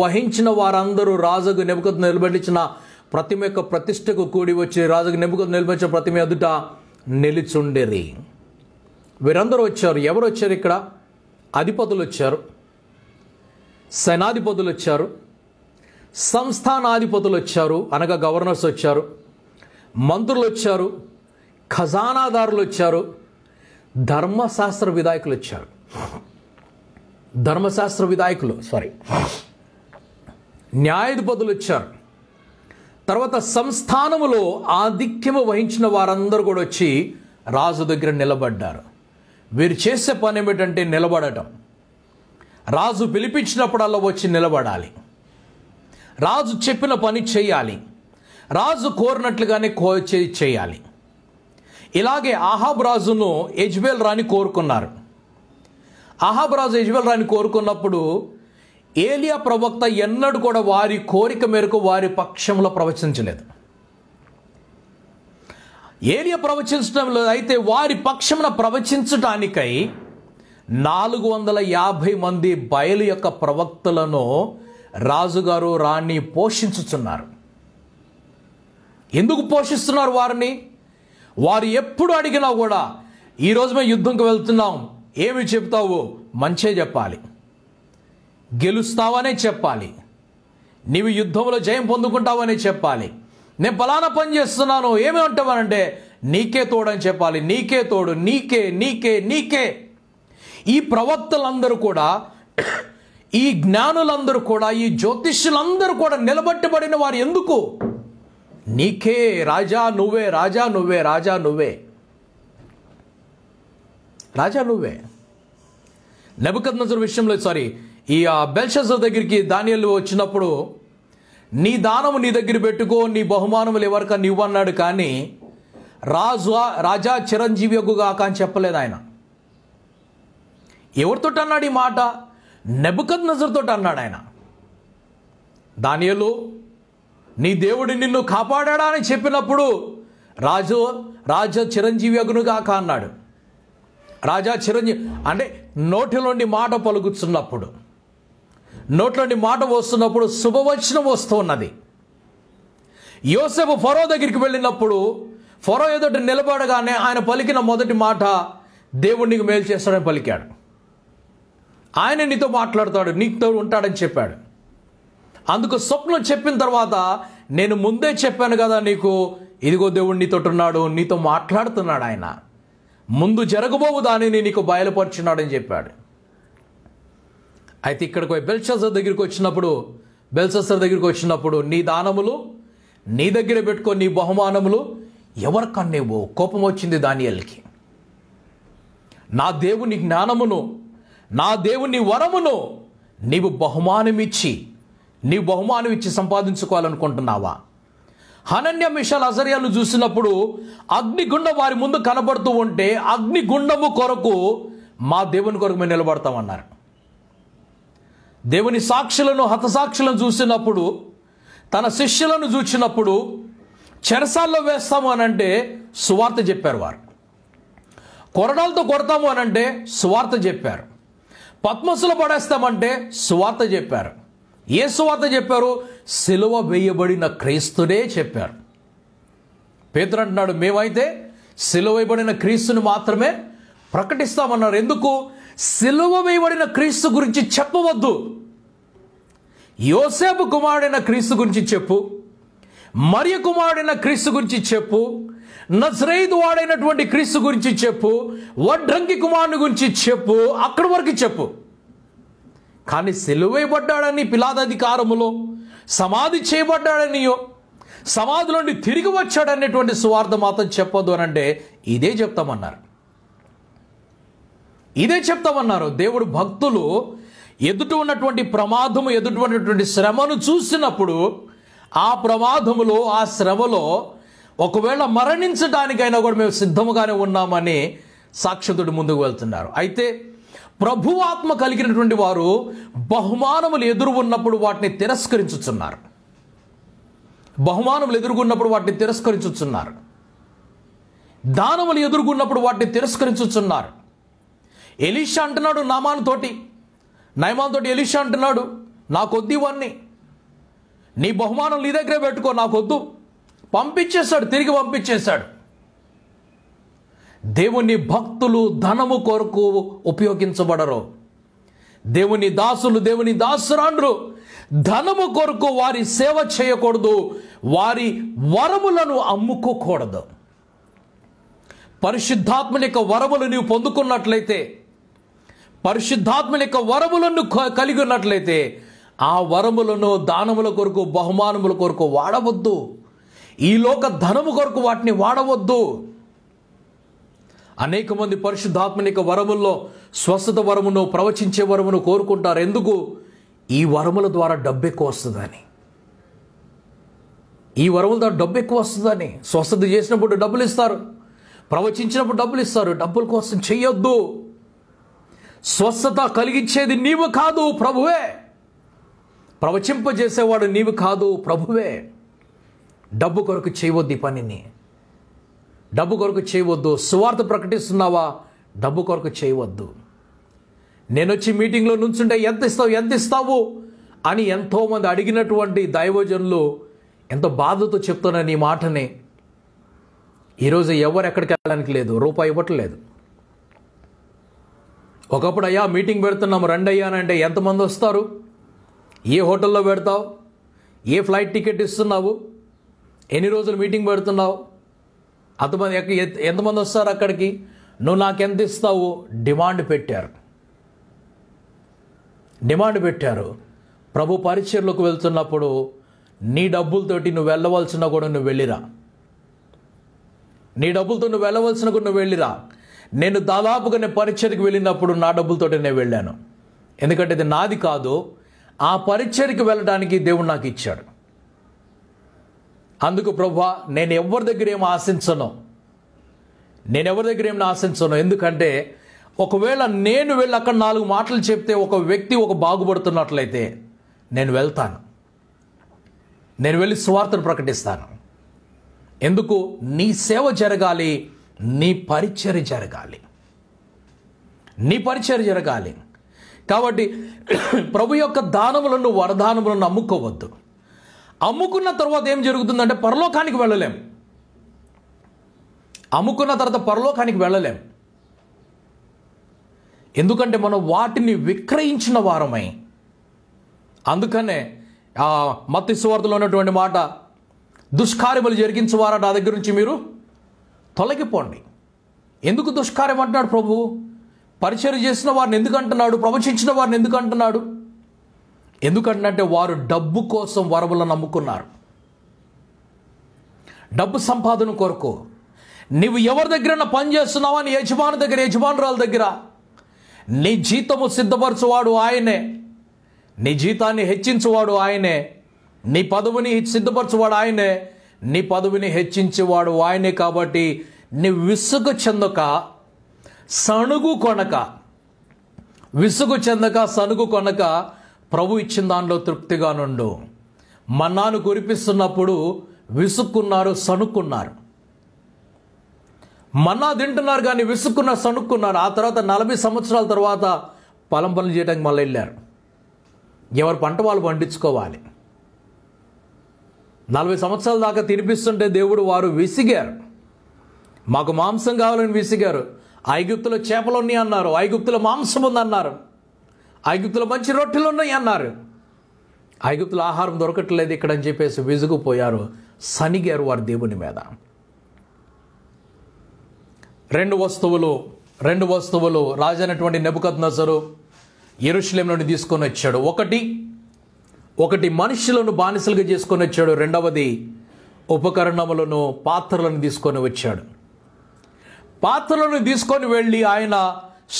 [SPEAKER 1] వహించిన వారందరూ రాజుకు నిపుకత నిలబెట్టించిన ప్రతిమ యొక్క ప్రతిష్టకు కూడి వచ్చి రాజుకు నిపుకత నిలబెట్టిన ప్రతిమ ఎదుట నిలిచుండేరి వీరందరూ వచ్చారు ఎవరు వచ్చారు ఇక్కడ అధిపతులు వచ్చారు సేనాధిపతులు వచ్చారు సంస్థానాధిపతులు వచ్చారు అనగా గవర్నర్స్ వచ్చారు మంత్రులు వచ్చారు ఖజానాదారులు వచ్చారు ధర్మశాస్త్ర విధాయకులు వచ్చారు ధర్మశాస్త్ర విధాయకులు సారీ న్యాయాధిపతులు వచ్చారు తర్వాత సంస్థానములో ఆధిక్యము వహించిన వారందరూ కూడా వచ్చి రాజు దగ్గర నిలబడ్డారు వీరు చేసే పని ఏమిటంటే నిలబడటం రాజు పిలిపించినప్పుడల్లా వచ్చి నిలబడాలి రాజు చెప్పిన పని చేయాలి రాజు కోరినట్లుగానే కో చేయాలి ఇలాగే ఆహాబ్ రాజును యజ్బేల్ రాణి కోరుకున్నారు అహాబ్ రాజు యజ్బేల్ రాణి కోరుకున్నప్పుడు ఏలియా ప్రవక్త ఎన్నడూ కూడా వారి కోరిక మేరకు వారి పక్షంలో ప్రవచించలేదు ఏలియా ప్రవచించడంలో అయితే వారి పక్షమున ప్రవచించటానికై నాలుగు వందల యాభై మంది బయలు యొక్క ప్రవక్తలను రాజుగారు రాణి పోషించుచున్నారు ఎందుకు పోషిస్తున్నారు వారిని వారు ఎప్పుడు అడిగినా కూడా ఈరోజు మేము యుద్ధంకు వెళ్తున్నాం ఏమి చెప్తావు మంచే చెప్పాలి గెలుస్తావనే చెప్పాలి నీవు యుద్ధంలో జయం పొందుకుంటావనే చెప్పాలి నేను పలానా పని చేస్తున్నాను ఏమి అంటావనంటే నీకే తోడని చెప్పాలి నీకే తోడు నీకే నీకే నీకే ఈ ప్రవక్తలందరూ కూడా ఈ జ్ఞానులందరూ కూడా ఈ జ్యోతిష్యులందరూ కూడా నిలబట్టబడిన వారు ఎందుకు నీకే రాజా నువ్వే రాజా నువ్వే రాజా నువ్వే రాజా నువ్వే నెబద్ నజర్ విషయంలో సారీ ఈ బెల్షస్ దగ్గరికి ధాన్యాలు వచ్చినప్పుడు నీ దానము నీ దగ్గర పెట్టుకో నీ బహుమానములు ఎవరికన్నా నీవన్నాడు కానీ రాజు రాజా చిరంజీవి యొక్కగాక అని చెప్పలేదు ఆయన ఎవరితోటి అన్నాడు ఈ మాట నెబద్ నజర్తో అన్నాడు ఆయన దానియలు నీ దేవుడు నిన్ను కాపాడా అని చెప్పినప్పుడు రాజు రాజా చిరంజీవి అగునుగాక అన్నాడు రాజా చిరంజీవి అంటే నోటిలోని మాట పలుకుతున్నప్పుడు నోట్లోని మాట వస్తున్నప్పుడు శుభవచనం వస్తున్నది యోసేపు ఫరో దగ్గరికి వెళ్ళినప్పుడు ఫరో ఎదుట నిలబడగానే ఆయన పలికిన మొదటి మాట దేవుడికి మేలు చేస్తాడని పలికాడు ఆయన నీతో మాట్లాడతాడు నీతో ఉంటాడని చెప్పాడు అందుకు స్వప్నం చెప్పిన తర్వాత నేను ముందే చెప్పాను కదా నీకు ఇదిగో దేవుడు నీతోటున్నాడు నీతో మాట్లాడుతున్నాడు ఆయన ముందు జరగబోవు దానిని నీకు బయలుపరుచున్నాడని చెప్పాడు అయితే ఇక్కడికి బెల్సస్ దగ్గరికి వచ్చినప్పుడు బెల్ససర్ దగ్గరికి వచ్చినప్పుడు నీ దానములు నీ దగ్గర పెట్టుకో నీ బహుమానములు ఎవరికన్నేవో కోపం వచ్చింది దానియల్కి నా దేవుని జ్ఞానమును నా దేవుని వరమును నీవు బహుమానమిచ్చి నీ బహుమానం ఇచ్చి సంపాదించుకోవాలనుకుంటున్నావా హనన్య మిషల్ అజర్యాలు చూసినప్పుడు అగ్నిగుండం వారి ముందు కనబడుతూ ఉంటే అగ్నిగుండము కొరకు మా దేవుని కొరకు మేము నిలబడతామన్నారు దేవుని సాక్షులను హతసాక్షులను చూసినప్పుడు తన శిష్యులను చూసినప్పుడు చెరసాల్లో వేస్తాము అనంటే సువార్త చెప్పారు వారు కొరడాలతో కొడతాము అనంటే సువార్త చెప్పారు పద్మసులు పడేస్తామంటే సువార్త చెప్పారు ఏ సువార్త చెప్పారు సిలువ వేయబడిన క్రీస్తునే చెప్పారు పేదలు అంటున్నాడు మేమైతే సిలువ వేయబడిన క్రీస్తుని మాత్రమే ప్రకటిస్తామన్నారు ఎందుకు సిలువ వేయబడిన క్రీస్తు గురించి చెప్పవద్దు యోసేపు కుమారుడైన క్రీస్తు గురించి చెప్పు మరియ కుమారుడైన క్రీస్తు గురించి చెప్పు నజరైదు వాడైనటువంటి క్రీస్తు గురించి చెప్పు వడ్రంకి కుమారుని గురించి చెప్పు అక్కడి వరకు చెప్పు కానీ సెలువైబడ్డాడని పిలాదధికారములో సమాధి చేయబడ్డాడనియో సమాధిలోండి తిరిగి వచ్చాడనేటువంటి సువార్థ మాత్రం చెప్పొద్దు అని అంటే ఇదే చెప్తామన్నారు ఇదే చెప్తామన్నారు దేవుడు భక్తులు ఎదుట ఉన్నటువంటి ప్రమాదము ఎదుట ఉన్నటువంటి శ్రమను చూసినప్పుడు ఆ ప్రమాదములో ఆ శ్రమలో ఒకవేళ మరణించడానికైనా కూడా మేము సిద్ధముగానే ఉన్నామని సాక్షితుడు ముందుకు వెళ్తున్నారు అయితే ప్రభువాత్మ కలిగినటువంటి వారు బహుమానములు ఎదురు ఉన్నప్పుడు వాటిని తిరస్కరించుచున్నారు బహుమానములు ఎదుర్కొన్నప్పుడు వాటిని తిరస్కరించుచున్నారు దానములు ఎదుర్కొన్నప్పుడు వాటిని తిరస్కరించుచున్నారు ఎలీషా అంటున్నాడు నామానుతోటి నయమాన్తోటి ఎలీషా అంటున్నాడు నాకొద్దు ఇవన్నీ నీ బహుమానం నీ దగ్గరే పెట్టుకో నాకొద్దు పంపించేశాడు తిరిగి పంపించేశాడు దేవుని భక్తులు ధనము కొరకు ఉపయోగించబడరు దేవుని దాసులు దేవుని దాసురాండ్రు ధనము కొరకు వారి సేవ చేయకూడదు వారి వరములను అమ్ముకోకూడదు పరిశుద్ధాత్మనిక వరములు నీవు పొందుకున్నట్లయితే పరిశుద్ధాత్మనిక వరములను కలిగి ఉన్నట్లయితే ఆ వరములను దానముల కొరకు బహుమానముల కొరకు వాడవద్దు ఈలోక ధనము కొరకు వాటిని వాడవద్దు అనేక మంది పరిశుద్ధాత్మనిక వరముల్లో స్వస్థత వరమును ప్రవచించే వరమును కోరుకుంటారు ఎందుకు ఈ వరముల ద్వారా డబ్బు ఎక్కువ వస్తుందని ఈ వరముల ద్వారా డబ్బు ఎక్కువ వస్తుందని స్వస్థత చేసినప్పుడు డబ్బులు ఇస్తారు ప్రవచించినప్పుడు డబ్బులు ఇస్తారు డబ్బుల కోసం చెయ్యొద్దు స్వస్థత కలిగించేది నీవు కాదు ప్రభువే ప్రవచింపజేసేవాడు నీవు కాదు ప్రభువే డబ్బు కొరకు చేయవద్దు ఈ పనిని డబ్బు కొరకు చేయవద్దు సువార్త ప్రకటిస్తున్నావా డబ్బు కొరకు చేయవద్దు నేను వచ్చి మీటింగ్లో నుంచుంటే ఎంత ఇస్తావు ఎంత ఇస్తావు అని ఎంతోమంది అడిగినటువంటి దైవజనులు ఎంతో బాధతో చెప్తున్న నీ మాటని ఈరోజు ఎవరు ఎక్కడికి వెళ్ళడానికి లేదు రూపాయి ఇవ్వట్లేదు ఒకప్పుడు అయ్యా మీటింగ్ పెడుతున్నాము రండి అయ్యా అంటే ఎంతమంది వస్తారు ఏ హోటల్లో పెడతావు ఏ ఫ్లైట్ టికెట్ ఇస్తున్నావు ఎన్ని రోజులు మీటింగ్ పెడుతున్నావు అంతమంది ఎంతమంది వస్తారు అక్కడికి నువ్వు నాకెంత ఇస్తావు డిమాండ్ పెట్టారు డిమాండ్ పెట్టారు ప్రభు పరిచర్లకు వెళ్తున్నప్పుడు నీ డబ్బులతోటి నువ్వు వెళ్ళవలసిన కూడా నువ్వు వెళ్ళిరా నీ డబ్బులతో నువ్వు వెళ్ళవలసిన కూడా నువ్వు వెళ్ళిరా నేను దాదాపుగా నేను పరిచర్కి వెళ్ళినప్పుడు నా డబ్బులతోటి నేను వెళ్ళాను ఎందుకంటే ఇది నాది కాదు ఆ పరిచర్కి వెళ్ళడానికి దేవుడు నాకు ఇచ్చాడు అందుకు ప్రభా నేను ఎవరి దగ్గర ఏమి ఆశించను నేను ఎవరి దగ్గర ఏమి ఆశించను ఎందుకంటే ఒకవేళ నేను వెళ్ళి అక్కడ నాలుగు మాటలు చెప్తే ఒక వ్యక్తి ఒక బాగుపడుతున్నట్లయితే నేను వెళ్తాను నేను వెళ్ళి స్వార్థను ప్రకటిస్తాను ఎందుకు నీ సేవ జరగాలి నీ పరిచర్య జరగాలి నీ పరిచర్య జరగాలి కాబట్టి [COUGHS] ప్రభు యొక్క దానములను వరదానములను నమ్ముకోవద్దు అమ్ముకున్న తర్వాత ఏం జరుగుతుందంటే పరలోకానికి వెళ్ళలేం అమ్ముకున్న తర్వాత పరలోకానికి వెళ్ళలేం ఎందుకంటే మనం వాటిని విక్రయించిన వారమై అందుకనే మత్తి సువార్తలో ఉన్నటువంటి మాట దుష్కార్యములు జరిగించు వారా నా దగ్గర నుంచి మీరు తొలగిపోండి ఎందుకు దుష్కార్యం అంటున్నాడు ప్రభు పరిచయం చేసిన వారిని ఎందుకు అంటున్నాడు ప్రవచించిన వారిని ఎందుకు అంటున్నాడు ఎందుకంటే వారు డబ్బు కోసం వరములను నమ్ముకున్నారు డబ్బు సంపాదన కొరకు నువ్వు ఎవరి దగ్గర పనిచేస్తున్నావు అని యజమాని దగ్గర యజమానురాల దగ్గర నీ జీతము సిద్ధపరచువాడు ఆయనే నీ జీతాన్ని హెచ్చించువాడు ఆయనే నీ పదవిని సిద్ధపరచువాడు ఆయనే నీ పదవిని హెచ్చించేవాడు ఆయనే కాబట్టి నీ విసుగు చెందక సణుగు కొనక విసుగు చెందక సణుగు కొనక ప్రభు ఇచ్చిన దానిలో తృప్తిగా నుండు మన్నాను కురిపిస్తున్నప్పుడు విసుక్కున్నారు సనుక్కున్నారు మన్నా తింటున్నారు కానీ విసుక్కున్న సనుక్కున్నారు ఆ తర్వాత నలభై సంవత్సరాల తర్వాత పొలం పనులు చేయడానికి మళ్ళీ వెళ్ళారు ఎవరు పంట వాళ్ళు పండించుకోవాలి నలభై సంవత్సరాల దాకా తినిపిస్తుంటే దేవుడు వారు విసిగారు మాకు మాంసం కావాలని విసిగారు ఐగుప్తులో చేపలు ఉన్నాయి అన్నారు ఐగుప్తులో మాంసం ఉందన్నారు ఐగుప్తులు మంచి రొట్టెలు ఉన్నాయి అన్నారు ఐగుప్తులు ఆహారం దొరకట్లేదు ఇక్కడ అని చెప్పేసి విసుగుపోయారు సనిగారు వారి దేవుని మీద రెండు వస్తువులు రెండు వస్తువులు రాజైనటువంటి నెబుకత్ నజరు ఎరుశ్లేం నుండి తీసుకొని వచ్చాడు ఒకటి ఒకటి మనుషులను బానిసలుగా చేసుకొని వచ్చాడు రెండవది ఉపకరణములను పాత్రలను తీసుకొని వచ్చాడు పాత్రలను తీసుకొని వెళ్ళి ఆయన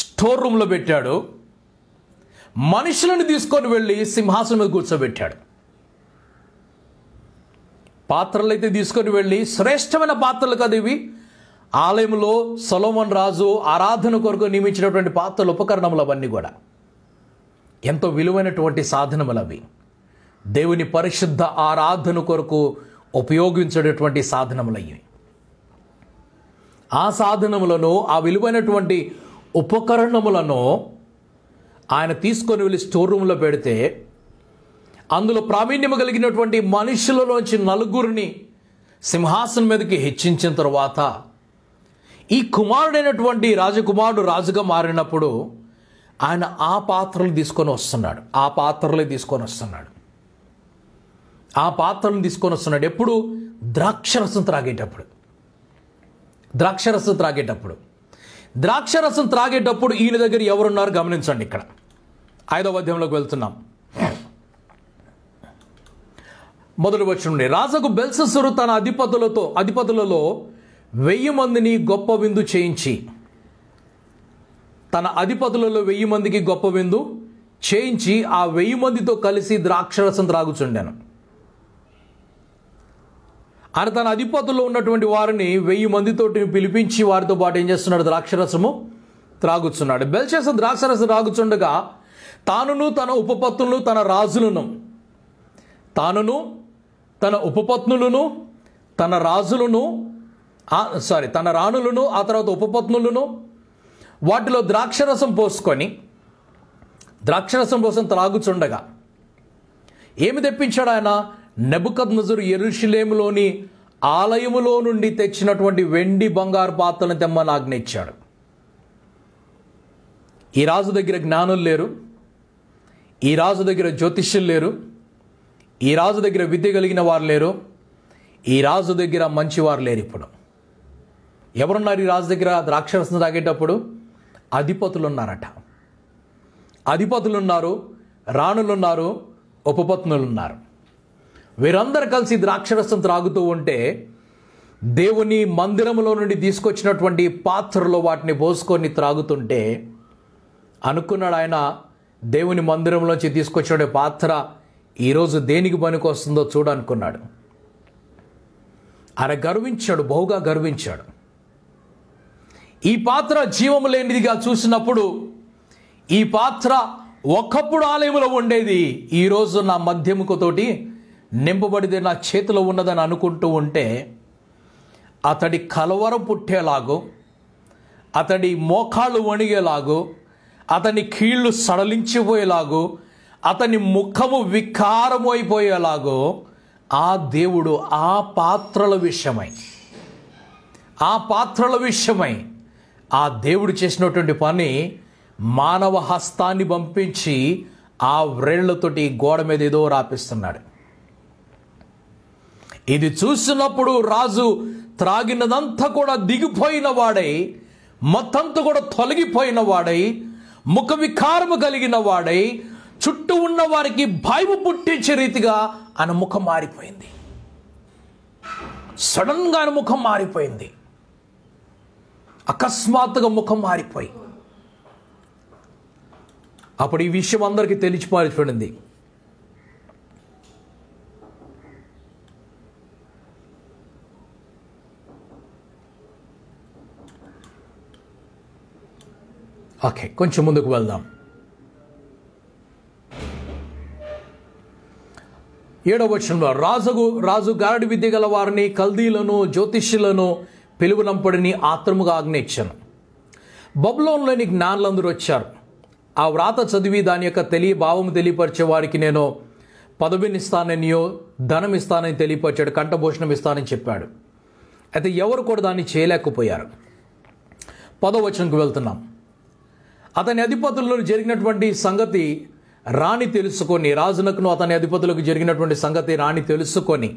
[SPEAKER 1] స్టోర్ రూమ్లో పెట్టాడు మనుషులను తీసుకొని వెళ్ళి సింహాసనం మీద కూర్చోబెట్టాడు పాత్రలు అయితే తీసుకొని వెళ్ళి శ్రేష్టమైన పాత్రలు కదా ఇవి ఆలయంలో సొలోమన్ రాజు ఆరాధన కొరకు నియమించినటువంటి పాత్రలు ఉపకరణములు అవన్నీ కూడా ఎంతో విలువైనటువంటి సాధనములు అవి దేవుని పరిశుద్ధ ఆరాధన కొరకు ఉపయోగించేటటువంటి సాధనములు అవి ఆ సాధనములను ఆ విలువైనటువంటి ఉపకరణములను ఆయన తీసుకొని వెళ్ళి స్టోర్ రూమ్లో పెడితే అందులో ప్రావీణ్యం కలిగినటువంటి మనుషులలోంచి నలుగురిని సింహాసనం మీదకి హెచ్చించిన తర్వాత ఈ కుమారుడైనటువంటి రాజకుమారుడు రాజుగా మారినప్పుడు ఆయన ఆ పాత్రలు తీసుకొని వస్తున్నాడు ఆ పాత్రలే తీసుకొని వస్తున్నాడు ఆ పాత్రలు తీసుకొని వస్తున్నాడు ఎప్పుడు ద్రాక్షరసం త్రాగేటప్పుడు ద్రాక్షరసం త్రాగేటప్పుడు ద్రాక్షరసం త్రాగేటప్పుడు ఈయన దగ్గర ఎవరున్నారు గమనించండి ఇక్కడ ఐదవ అధ్యాయంలోకి వెళ్తున్నాం మొదటి వచ్చిన రాజకు బెల్సెసరు తన అధిపతులతో అధిపతులలో వెయ్యి మందిని గొప్ప విందు చేయించి తన అధిపతులలో వెయ్యి మందికి గొప్ప విందు చేయించి ఆ వెయ్యి మందితో కలిసి ద్రాక్షరసం త్రాగుచుండాను ఆయన తన అధిపతుల్లో ఉన్నటువంటి వారిని వెయ్యి మందితోటి పిలిపించి వారితో పాటు ఏం చేస్తున్నాడు ద్రాక్షరసము త్రాగుచున్నాడు బెల్చేస ద్రాక్షరసం త్రాగుచుండగా తానును తన ఉపపత్నులు తన రాజులను తానును తన ఉపపత్నులను తన రాజులను సారీ తన రాణులను ఆ తర్వాత ఉపపత్నులను వాటిలో ద్రాక్షరసం పోసుకొని ద్రాక్షరసం కోసం త్రాగుచుండగా ఏమి తెప్పించాడు ఆయన నజర్ ఎరుషులేములోని ఆలయములో నుండి తెచ్చినటువంటి వెండి బంగారు పాత్రను తెమ్మని ఆజ్ఞ ఇచ్చాడు ఈ రాజు దగ్గర జ్ఞానం లేరు ఈ రాజు దగ్గర జ్యోతిష్యులు లేరు ఈ రాజు దగ్గర విద్య కలిగిన వారు లేరు ఈ రాజు దగ్గర మంచివారు లేరు ఇప్పుడు ఎవరున్నారు ఈ రాజు దగ్గర ద్రాక్షరసం తాగేటప్పుడు అధిపతులు ఉన్నారట అధిపతులు ఉన్నారు రాణులున్నారు ఉపపత్నులు ఉన్నారు వీరందరూ కలిసి ద్రాక్షరసం త్రాగుతూ ఉంటే దేవుని మందిరంలో నుండి తీసుకొచ్చినటువంటి పాత్రలో వాటిని పోసుకొని త్రాగుతుంటే అనుకున్నాడు ఆయన దేవుని మందిరంలోంచి తీసుకొచ్చిన పాత్ర ఈరోజు దేనికి పనికి వస్తుందో చూడనుకున్నాడు ఆయన గర్వించాడు బహుగా గర్వించాడు ఈ పాత్ర జీవము లేనిదిగా చూసినప్పుడు ఈ పాత్ర ఒకప్పుడు ఆలయంలో ఉండేది ఈరోజు నా మధ్యముకతోటి నింపబడిది నా చేతిలో ఉన్నదని అనుకుంటూ ఉంటే అతడి కలవరం పుట్టేలాగో అతడి మోకాళ్ళు వణిగేలాగో అతని కీళ్లు సడలించిపోయేలాగో అతని ముఖము వికారమైపోయేలాగో ఆ దేవుడు ఆ పాత్రల విషయమై ఆ పాత్రల విషయమై ఆ దేవుడు చేసినటువంటి పని మానవ హస్తాన్ని పంపించి ఆ వ్రేళ్లతోటి గోడ మీద ఏదో రాపిస్తున్నాడు ఇది చూసినప్పుడు రాజు త్రాగినదంతా కూడా దిగిపోయిన వాడై మత్తంతా కూడా తొలగిపోయిన వాడై ముఖ వికారము కలిగిన వాడై చుట్టూ ఉన్న వారికి భయము పుట్టించే రీతిగా ఆయన ముఖం మారిపోయింది సడన్గా ఆయన ముఖం మారిపోయింది అకస్మాత్తుగా ముఖం మారిపోయి అప్పుడు ఈ విషయం అందరికీ తెలిసిపోయింది ఓకే కొంచెం ముందుకు వెళ్దాం ఏడవ వచనంలో రాజుగు రాజు గారడి విద్య గల వారిని కల్దీలను జ్యోతిష్యులను పిలువనంపడిని ఆత్రముగా ఆజ్ఞయించాను బబులోన్లోని జ్ఞానులందరూ వచ్చారు ఆ వ్రాత చదివి దాని యొక్క తెలియ భావం తెలియపరిచే వారికి నేను పదవినిస్తాననియో ధనం ఇస్తానని తెలియపరిచాడు కంఠభూషణం ఇస్తానని చెప్పాడు అయితే ఎవరు కూడా దాన్ని చేయలేకపోయారు పదవచనంకు వెళ్తున్నాం అతని అధిపతుల్లో జరిగినటువంటి సంగతి రాణి తెలుసుకొని రాజునకును అతని అధిపతులకు జరిగినటువంటి సంగతి రాణి తెలుసుకొని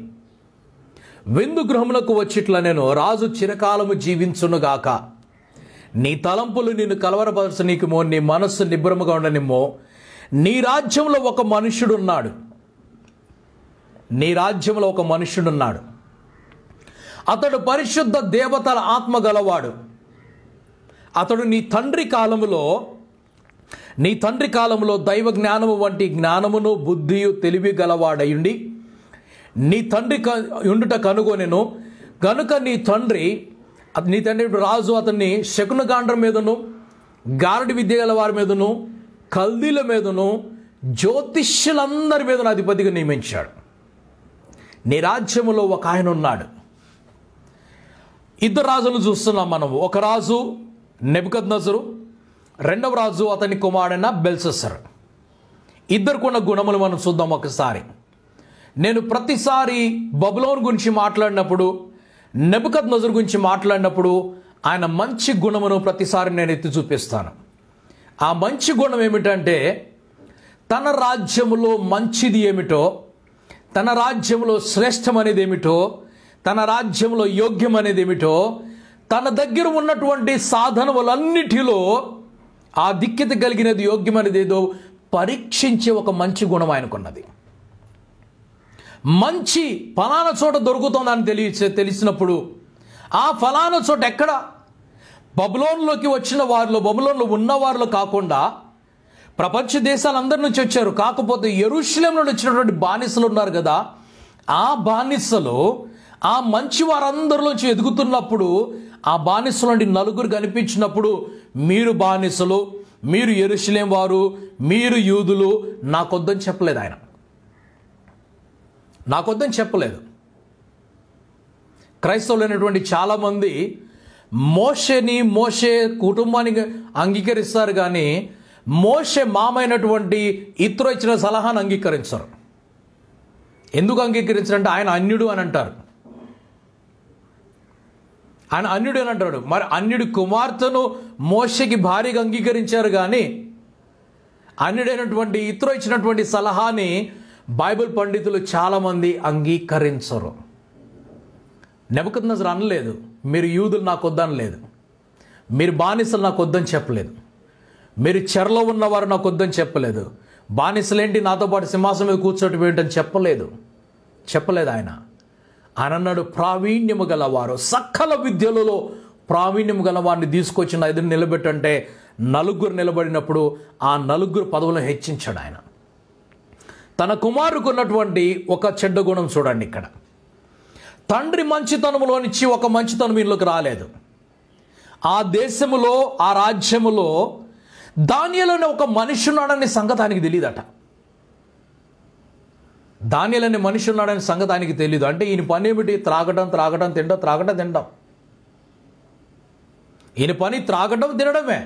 [SPEAKER 1] విందు గృహములకు వచ్చిట్ల నేను రాజు చిరకాలము జీవించునుగాక నీ తలంపులు నిన్ను కలవరపరచనీకమో నీ మనస్సు నిబ్రముగా ఉండనిమ్మో నీ రాజ్యంలో ఒక మనుష్యుడున్నాడు నీ రాజ్యంలో ఒక మనుష్యుడున్నాడు అతడు పరిశుద్ధ దేవతల ఆత్మ గలవాడు అతడు నీ తండ్రి కాలములో నీ తండ్రి కాలంలో దైవ జ్ఞానము వంటి జ్ఞానమును బుద్ధియు తెలివి గలవాడయుండి నీ తండ్రి క ఉండుట కనుగొనెను కనుక నీ తండ్రి నీ తండ్రి రాజు అతన్ని శకునగాండ్రం మీదను గారడి విద్య గల వారి మీదను కల్దీల మీదను జ్యోతిష్యులందరి మీదను అధిపతిగా నియమించాడు నీ రాజ్యములో ఒక ఆయన ఉన్నాడు ఇద్దరు రాజులు చూస్తున్నాం మనము ఒక రాజు నెబద్ నజరు రెండవ రాజు అతని కుమారుడైన బెల్సెసర్ ఇద్దరుకున్న గుణములు మనం చూద్దాం ఒకసారి నేను ప్రతిసారి బబులోన్ గురించి మాట్లాడినప్పుడు నెబద్ నజరు గురించి మాట్లాడినప్పుడు ఆయన మంచి గుణమును ప్రతిసారి నేను ఎత్తి చూపిస్తాను ఆ మంచి గుణం ఏమిటంటే తన రాజ్యములో మంచిది ఏమిటో తన రాజ్యంలో శ్రేష్టమనేది అనేది ఏమిటో తన రాజ్యంలో యోగ్యం అనేది ఏమిటో తన దగ్గర ఉన్నటువంటి సాధనములన్నిటిలో దిక్కిత కలిగినది యోగ్యమైనది ఏదో పరీక్షించే ఒక మంచి గుణం ఆయనకున్నది మంచి ఫలానా చోట దొరుకుతుందని తెలియ తెలిసినప్పుడు ఆ ఫలానా చోట ఎక్కడ బబులోన్లోకి వచ్చిన వారిలో బబులోన్లో ఉన్న వారిలో కాకుండా ప్రపంచ దేశాలందరి నుంచి వచ్చారు కాకపోతే ఎరుషులేం నుండి వచ్చినటువంటి బానిసలు ఉన్నారు కదా ఆ బానిసలో ఆ మంచి వారందరిలోంచి ఎదుగుతున్నప్పుడు ఆ బానిసల నలుగురు కనిపించినప్పుడు మీరు బానిసలు మీరు ఎరుసలేం వారు మీరు యూదులు నాకొద్దని చెప్పలేదు ఆయన నాకొద్దని చెప్పలేదు క్రైస్తవులైనటువంటి చాలామంది మోషని మోషే కుటుంబానికి అంగీకరిస్తారు కానీ మోషే మామైనటువంటి ఇతరు ఇచ్చిన సలహాను అంగీకరించరు ఎందుకు అంగీకరించారంటే ఆయన అన్యుడు అని అంటారు ఆయన అన్యుడు అని అంటాడు మరి అన్యుడి కుమార్తెను మోషకి భారీగా అంగీకరించారు కానీ అన్యుడైనటువంటి ఇతరు ఇచ్చినటువంటి సలహాని బైబిల్ పండితులు చాలామంది అంగీకరించరు నెబకద్ నజర్ అనలేదు మీరు యూదులు నాకు వద్దనలేదు మీరు బానిసలు నాకు వద్దని చెప్పలేదు మీరు చెరలో ఉన్నవారు నాకు వద్దని చెప్పలేదు బానిసలేంటి నాతో పాటు సింహాసం మీద కూర్చోటం ఏంటని చెప్పలేదు చెప్పలేదు ఆయన అనన్నాడు ప్రావీణ్యము గలవారు సకల విద్యలలో ప్రావీణ్యం గల వారిని తీసుకొచ్చిన ఎదురు నిలబెట్టంటే నలుగురు నిలబడినప్పుడు ఆ నలుగురు పదవులను హెచ్చించాడు ఆయన తన కుమారుకు ఉన్నటువంటి ఒక చెడ్డ గుణం చూడండి ఇక్కడ తండ్రి మంచితనములో నుంచి ఒక మంచితనం ఇంట్లోకి రాలేదు ఆ దేశములో ఆ రాజ్యములో దానిలోనే ఒక మనిషి ఉన్నాడనే సంగతానికి తెలియదట ధాన్యాలు అనే మనిషి ఉన్నాడని సంగతి ఆయనకి తెలియదు అంటే ఈయన పని ఏమిటి త్రాగటం త్రాగటం తినడం త్రాగటం తినడం ఈయన పని త్రాగటం తినడమే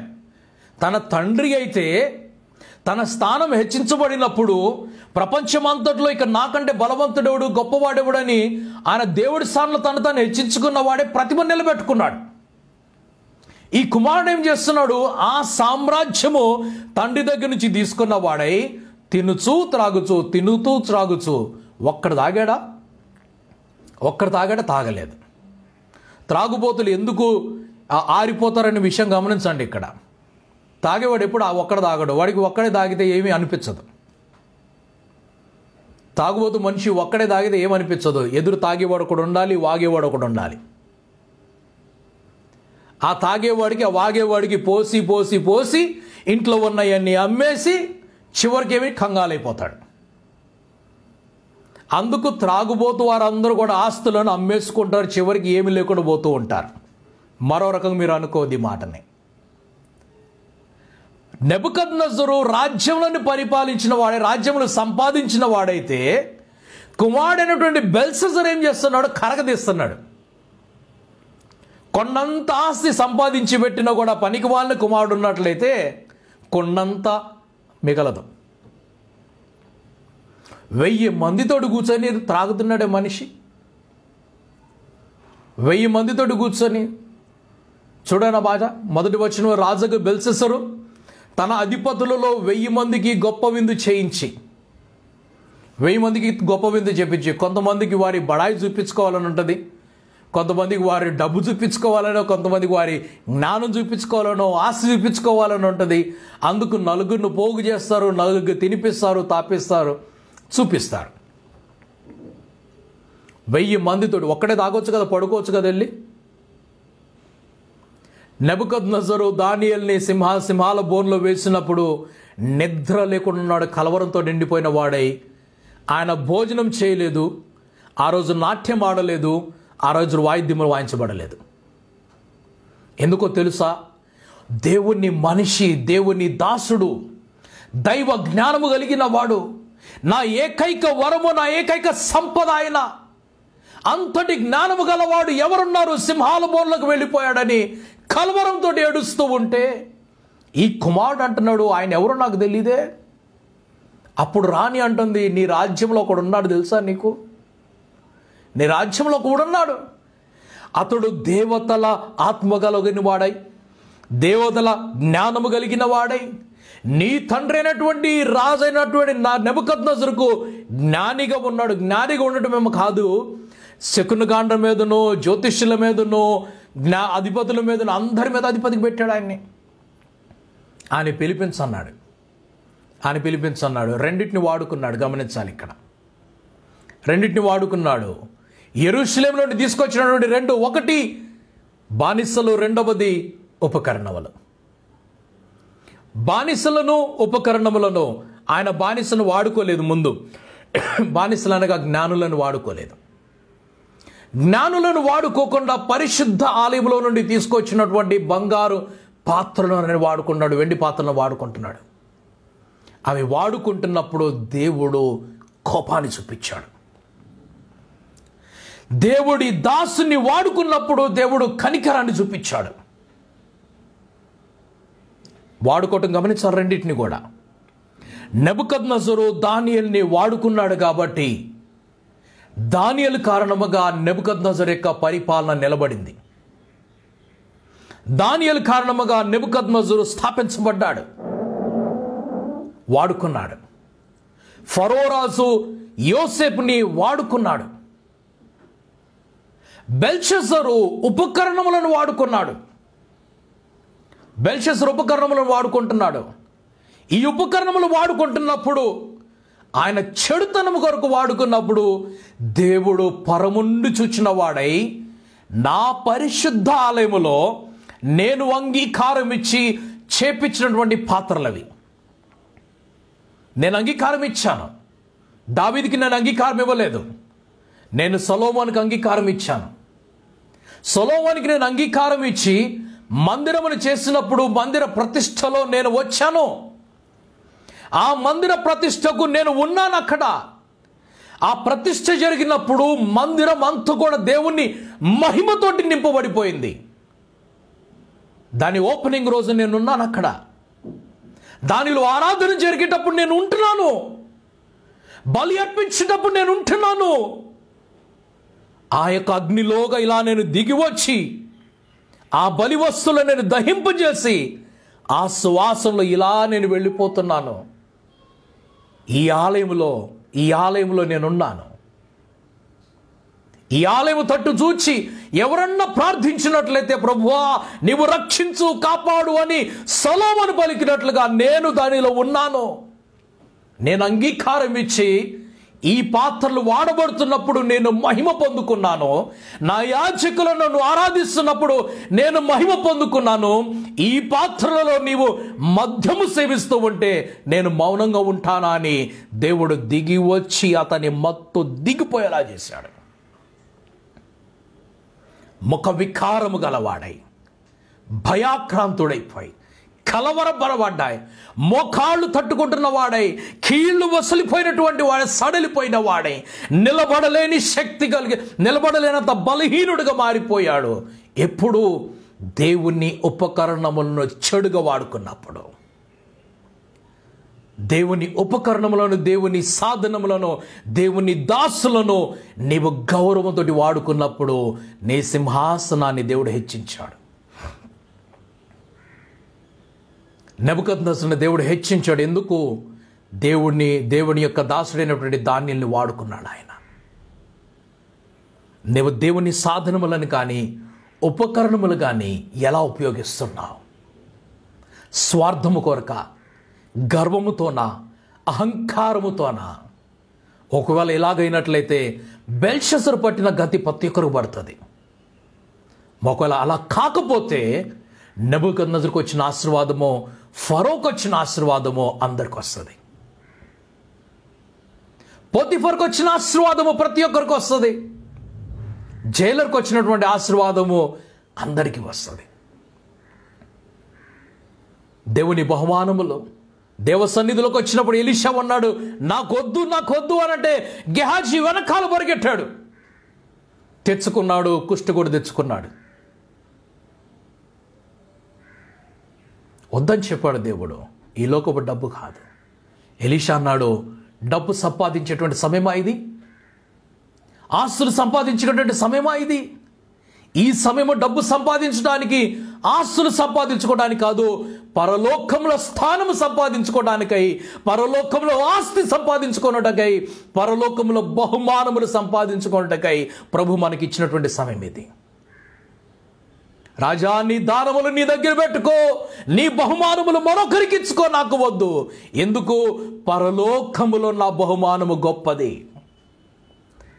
[SPEAKER 1] తన తండ్రి అయితే తన స్థానం హెచ్చించబడినప్పుడు ప్రపంచమంతట్లో ఇక నాకంటే బలవంతుడెవడు గొప్పవాడెవడని ఆయన దేవుడి స్థానంలో తను హెచ్చించుకున్న వాడే ప్రతిభ నిలబెట్టుకున్నాడు ఈ కుమారుడు ఏం చేస్తున్నాడు ఆ సామ్రాజ్యము తండ్రి దగ్గర నుంచి తీసుకున్న వాడై తినుచు త్రాగుచు తినుతూ త్రాగుచు ఒక్కడు తాగాడా ఒక్కడు తాగాడా తాగలేదు త్రాగుబోతులు ఎందుకు ఆరిపోతారనే విషయం గమనించండి ఇక్కడ తాగేవాడు ఎప్పుడు ఆ ఒక్కడ తాగడు వాడికి ఒక్కడే తాగితే ఏమీ అనిపించదు తాగుబోతు మనిషి ఒక్కడే తాగితే ఏమనిపించదు ఎదురు తాగేవాడు ఒకడు ఉండాలి వాగేవాడు ఒకడు ఉండాలి ఆ తాగేవాడికి ఆ వాగేవాడికి పోసి పోసి పోసి ఇంట్లో ఉన్నవన్నీ అమ్మేసి చివరికేమి కంగాలైపోతాడు అందుకు త్రాగుబోతు వారందరూ కూడా ఆస్తులను అమ్మేసుకుంటారు చివరికి ఏమి లేకుండా పోతూ ఉంటారు మరో రకంగా మీరు అనుకోది మాటని నెబుకద్ నజరు రాజ్యములను పరిపాలించిన వాడే రాజ్యములు సంపాదించిన వాడైతే కుమారుడైనటువంటి బెల్సజర్ ఏం చేస్తున్నాడు కరగదీస్తున్నాడు కొన్నంత ఆస్తి సంపాదించి పెట్టినా కూడా పనికి వాళ్ళని కుమారుడు ఉన్నట్లయితే కొన్నంత మిగలదు వెయ్యి మందితోటి కూర్చొని త్రాగుతున్నాడే మనిషి వెయ్యి మందితోటి కూర్చొని చూడన బాజ మొదటి వచ్చిన రాజుకు బెల్సెసరు తన అధిపతులలో వెయ్యి మందికి గొప్ప విందు చేయించి వెయ్యి మందికి గొప్ప విందు చేయించి కొంతమందికి వారి బడాయి చూపించుకోవాలని ఉంటుంది కొంతమందికి వారి డబ్బు చూపించుకోవాలనో కొంతమందికి వారి జ్ఞానం చూపించుకోవాలనో ఆశ చూపించుకోవాలని ఉంటుంది అందుకు నలుగురిని పోగు చేస్తారు నలుగురికి తినిపిస్తారు తాపిస్తారు చూపిస్తారు వెయ్యి మందితో ఒక్కడే తాగొచ్చు కదా పడుకోవచ్చు కదా వెళ్ళి నెబద్ నజరు దానియల్ని సింహ సింహాల బోన్లో వేసినప్పుడు నిద్ర లేకుండా ఉన్నాడు కలవరంతో నిండిపోయిన వాడై ఆయన భోజనం చేయలేదు ఆ రోజు నాట్యం ఆడలేదు ఆ రోజు వాయిద్యములు వాయించబడలేదు ఎందుకో తెలుసా దేవుణ్ణి మనిషి దేవుని దాసుడు దైవ జ్ఞానము కలిగిన వాడు నా ఏకైక వరము నా ఏకైక సంపద ఆయన అంతటి జ్ఞానము గలవాడు ఎవరున్నారు సింహాల బోర్లకు వెళ్ళిపోయాడని కలవరంతో ఏడుస్తూ ఉంటే ఈ కుమారుడు అంటున్నాడు ఆయన ఎవరో నాకు తెలియదే అప్పుడు రాణి అంటుంది నీ రాజ్యంలో ఒకడు ఉన్నాడు తెలుసా నీకు నీ రాజ్యంలో కూడా ఉన్నాడు అతడు దేవతల ఆత్మ కలగిన వాడై దేవతల జ్ఞానము కలిగిన వాడై నీ తండ్రి అయినటువంటి రాజు అయినటువంటి నా నెబుకత్నసరుకు జ్ఞానిగా ఉన్నాడు జ్ఞానిగా ఉండటమేమో కాదు శకునకాండ మీదనో జ్యోతిష్యుల మీదనో జ్ఞా అధిపతుల మీదనో అందరి మీద అధిపతికి పెట్టాడు ఆయన్ని ఆయన పిలిపించన్నాడు ఆయన పిలిపించన్నాడు రెండింటిని వాడుకున్నాడు గమనించాలి ఇక్కడ రెండింటిని వాడుకున్నాడు ఎరుశ్లేం నుండి తీసుకొచ్చినటువంటి రెండు ఒకటి బానిసలు రెండవది ఉపకరణములు బానిసలను ఉపకరణములను ఆయన బానిసను వాడుకోలేదు ముందు బానిసలు అనగా జ్ఞానులను వాడుకోలేదు జ్ఞానులను వాడుకోకుండా పరిశుద్ధ ఆలయంలో నుండి తీసుకొచ్చినటువంటి బంగారు పాత్రలను వాడుకున్నాడు వెండి పాత్రలను వాడుకుంటున్నాడు అవి వాడుకుంటున్నప్పుడు దేవుడు కోపాన్ని చూపించాడు దేవుడి దాసుని వాడుకున్నప్పుడు దేవుడు కనికరాన్ని చూపించాడు వాడుకోవటం గమనించాలి రెండింటిని కూడా నెబద్ నజరు దానియల్ని వాడుకున్నాడు కాబట్టి దానియల్ కారణముగా నెబద్ నజర్ యొక్క పరిపాలన నిలబడింది దానియల్ కారణముగా నెబద్ నజరు స్థాపించబడ్డాడు వాడుకున్నాడు ఫరోరాజు యోసేపుని వాడుకున్నాడు బెల్షెసరు ఉపకరణములను వాడుకున్నాడు బెల్షెస్ ఉపకరణములను వాడుకుంటున్నాడు ఈ ఉపకరణములు వాడుకుంటున్నప్పుడు ఆయన చెడుతనము కొరకు వాడుకున్నప్పుడు దేవుడు పరముండి చూచిన వాడై నా పరిశుద్ధ ఆలయములో నేను అంగీకారం ఇచ్చి చేపించినటువంటి పాత్రలవి నేను అంగీకారం ఇచ్చాను దావీదికి నేను అంగీకారం ఇవ్వలేదు నేను సలోమానికి అంగీకారం ఇచ్చాను సొలోవానికి నేను అంగీకారం ఇచ్చి మందిరమును చేసినప్పుడు మందిర ప్రతిష్టలో నేను వచ్చాను ఆ మందిర ప్రతిష్టకు నేను ఉన్నాను అక్కడ ఆ ప్రతిష్ట జరిగినప్పుడు మందిరం అంతా కూడా దేవుణ్ణి మహిమతోటి నింపబడిపోయింది దాని ఓపెనింగ్ రోజు నేనున్నాను అక్కడ దానిలో ఆరాధన జరిగేటప్పుడు నేను ఉంటున్నాను బలి అర్పించేటప్పుడు నేను ఉంటున్నాను ఆ యొక్క అగ్నిలోగా ఇలా నేను దిగివచ్చి ఆ బలివస్తులు నేను దహింపజేసి ఆ సువాసనలో ఇలా నేను వెళ్ళిపోతున్నాను ఈ ఆలయంలో ఈ ఆలయంలో నేనున్నాను ఈ ఆలయం తట్టు చూచి ఎవరన్నా ప్రార్థించినట్లయితే ప్రభువా నీవు రక్షించు కాపాడు అని సలోమను పలికినట్లుగా నేను దానిలో ఉన్నాను నేను అంగీకారం ఇచ్చి ఈ పాత్రలు వాడబడుతున్నప్పుడు నేను మహిమ పొందుకున్నాను నా యాచకులను నువ్వు ఆరాధిస్తున్నప్పుడు నేను మహిమ పొందుకున్నాను ఈ పాత్రలలో నీవు మద్యము సేవిస్తూ ఉంటే నేను మౌనంగా ఉంటానా అని దేవుడు దిగి వచ్చి అతని మత్తు దిగిపోయేలా చేశాడు ముఖ వికారము గలవాడై భయాక్రాంతుడైపోయి కలవరబడబడ్డాయి మోకాళ్ళు తట్టుకుంటున్న వాడై కీళ్లు వసలిపోయినటువంటి వాడే సడలిపోయిన వాడై నిలబడలేని శక్తి కలిగి నిలబడలేనంత బలహీనుడిగా మారిపోయాడు ఎప్పుడు దేవుని ఉపకరణములను చెడుగా వాడుకున్నప్పుడు దేవుని ఉపకరణములను దేవుని సాధనములను దేవుని దాసులను నీవు గౌరవంతో వాడుకున్నప్పుడు నీ సింహాసనాన్ని దేవుడు హెచ్చించాడు నెబద్నసుని దేవుడు హెచ్చించాడు ఎందుకు దేవుడిని దేవుని యొక్క దాసుడైనటువంటి ధాన్యాన్ని వాడుకున్నాడు ఆయన నువ్వు దేవుని సాధనములను కానీ ఉపకరణములు కానీ ఎలా ఉపయోగిస్తున్నావు స్వార్థము కొరక గర్వముతోనా అహంకారముతోనా ఒకవేళ ఇలాగైనట్లయితే బెల్షసర్ పట్టిన గతి ప్రతి ఒక్కరు పడుతుంది ఒకవేళ అలా కాకపోతే నబుకన్నజుకు వచ్చిన ఆశీర్వాదము ఫరోక్ వచ్చిన ఆశీర్వాదము అందరికి వస్తుంది పోతిఫర్కు వచ్చిన ఆశీర్వాదము ప్రతి ఒక్కరికి వస్తుంది జైలర్కి వచ్చినటువంటి ఆశీర్వాదము అందరికీ వస్తుంది దేవుని బహుమానములో దేవ సన్నిధిలోకి వచ్చినప్పుడు ఎలిషా అన్నాడు నాకొద్దు నాకొద్దు అనంటే గెహాజీ వెనకాల పరిగెట్టాడు తెచ్చుకున్నాడు కుష్టి కూడా తెచ్చుకున్నాడు వద్దని చెప్పాడు దేవుడు ఈ లోకపు డబ్బు కాదు ఎలీషా అన్నాడు డబ్బు సంపాదించేటువంటి సమయమా ఇది ఆస్తులు సంపాదించేటువంటి సమయమా ఇది ఈ సమయము డబ్బు సంపాదించడానికి ఆస్తులు సంపాదించుకోవడానికి కాదు పరలోకంలో స్థానము సంపాదించుకోవడానికై పరలోకంలో ఆస్తి సంపాదించుకున్నటకై పరలోకంలో బహుమానములు సంపాదించుకున్నటకై ప్రభు మనకి ఇచ్చినటువంటి సమయం ఇది రాజా నీ దానములు నీ దగ్గర పెట్టుకో నీ బహుమానములు మరొకరికిచ్చుకో నాకు వద్దు ఎందుకు పరలోకములో నా బహుమానము గొప్పది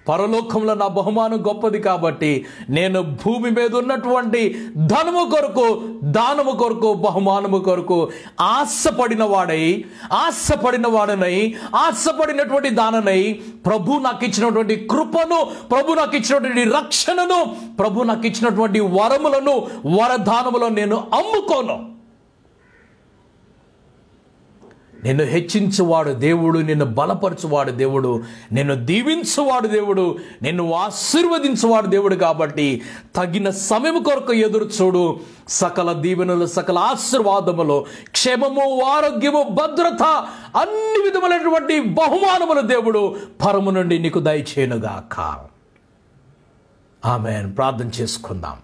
[SPEAKER 1] పరలోకంలో నా బహుమానం గొప్పది కాబట్టి నేను భూమి మీద ఉన్నటువంటి ధనము కొరకు దానము కొరకు బహుమానము కొరకు ఆశపడిన వాడై ఆశపడిన వాడనై ఆశపడినటువంటి దాననై ప్రభు నాకు ఇచ్చినటువంటి కృపను ప్రభు నాకు ఇచ్చినటువంటి రక్షణను ప్రభు నాకు ఇచ్చినటువంటి వరములను వరదానములను నేను అమ్ముకోను నిన్ను హెచ్చించువాడు దేవుడు నిన్ను బలపరచువాడు దేవుడు నిన్ను దీవించువాడు దేవుడు నిన్ను ఆశీర్వదించువాడు దేవుడు కాబట్టి తగిన సమయం కొరకు ఎదురు చూడు సకల దీవెనలు సకల ఆశీర్వాదములు క్షేమము ఆరోగ్యము భద్రత అన్ని విధములైనటువంటి బహుమానములు దేవుడు పరము నుండి నీకు దయచేయనుగాక ఆమె ప్రార్థన చేసుకుందాం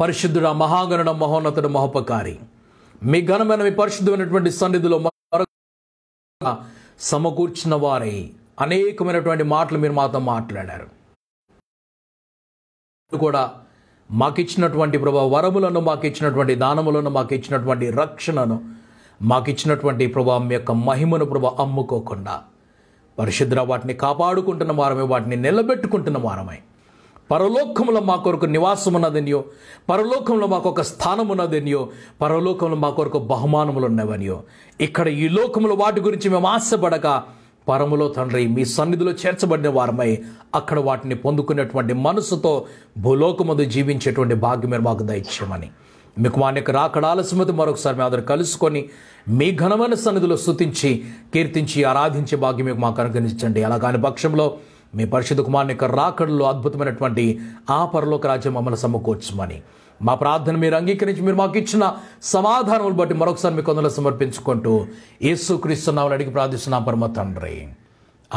[SPEAKER 1] పరిశుద్ధుడ మహాగణుడ మహోన్నతుడు మహోపకారి మీ ఘనమైన మీ పరిశుద్ధమైనటువంటి సన్నిధిలో సమకూర్చిన వారై అనేకమైనటువంటి మాటలు మీరు మాతో మాట్లాడారు కూడా మాకు ఇచ్చినటువంటి ప్రభా వరములను మాకు ఇచ్చినటువంటి దానములను మాకు ఇచ్చినటువంటి రక్షణను మాకు ఇచ్చినటువంటి ప్రభా మీ యొక్క మహిమను ప్రభా అమ్ముకోకుండా పరిశుద్ధ వాటిని కాపాడుకుంటున్న వారమే వాటిని నిలబెట్టుకుంటున్న వారమై పరలోకములో మా కొరకు నివాసం ఉన్నదనియో పరలోకంలో మాకు ఒక స్థానం ఉన్నదనియో పరలోకంలో మా కొరకు బహుమానములు ఉన్నవనియో ఇక్కడ ఈ లోకములు వాటి గురించి మేము ఆశపడక పరములో తండ్రి మీ సన్నిధిలో చేర్చబడిన వారమై అక్కడ వాటిని పొందుకునేటువంటి మనసుతో భూలోకముందు జీవించేటువంటి భాగ్యం మీరు మాకు దయచేయమని మీకు మా యొక్క రాకడ ఆలస్యమతి మరొకసారి మీ అందరు కలుసుకొని మీ ఘనమైన సన్నిధిలో స్థుతించి కీర్తించి ఆరాధించే భాగ్యం మీకు మాకు అనుగ్రహించండి అలా కాని పక్షంలో మీ పరిశుద్ధ కుమారుని యొక్క రాకడలో అద్భుతమైనటువంటి ఆ పరలోక రాజ్యం మమ్మల్ని సమకూర్చమని మా ప్రార్థన మీరు అంగీకరించి మీరు మాకు ఇచ్చిన సమాధానములు బట్టి మరొకసారి మీ కొందరు సమర్పించుకుంటూ యేసు క్రీస్తున్నామని అడిగి ప్రార్థిస్తున్న పరమ తండ్రి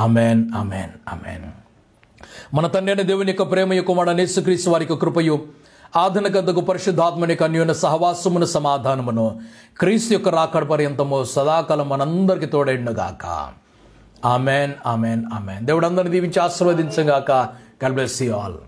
[SPEAKER 1] అమెన్ అమెన్ అమెన్ మన తండ్రి దేవుని యొక్క ప్రేమ యొక్క మన క్రీస్తు వారికి కృపయు ఆధునికతకు పరిశుద్ధాత్మని కన్యూన సహవాసమును సమాధానమును క్రీస్తు యొక్క రాకడ పర్యంతము సదాకాలం మనందరికీ తోడైండుగాక ఆమెన్ ఆమెన్ ఆమెన్ దేవుడు అందరిని దీవించి ఆశీర్వదించంగాక గడ్ బ్లెస్ యూ ఆల్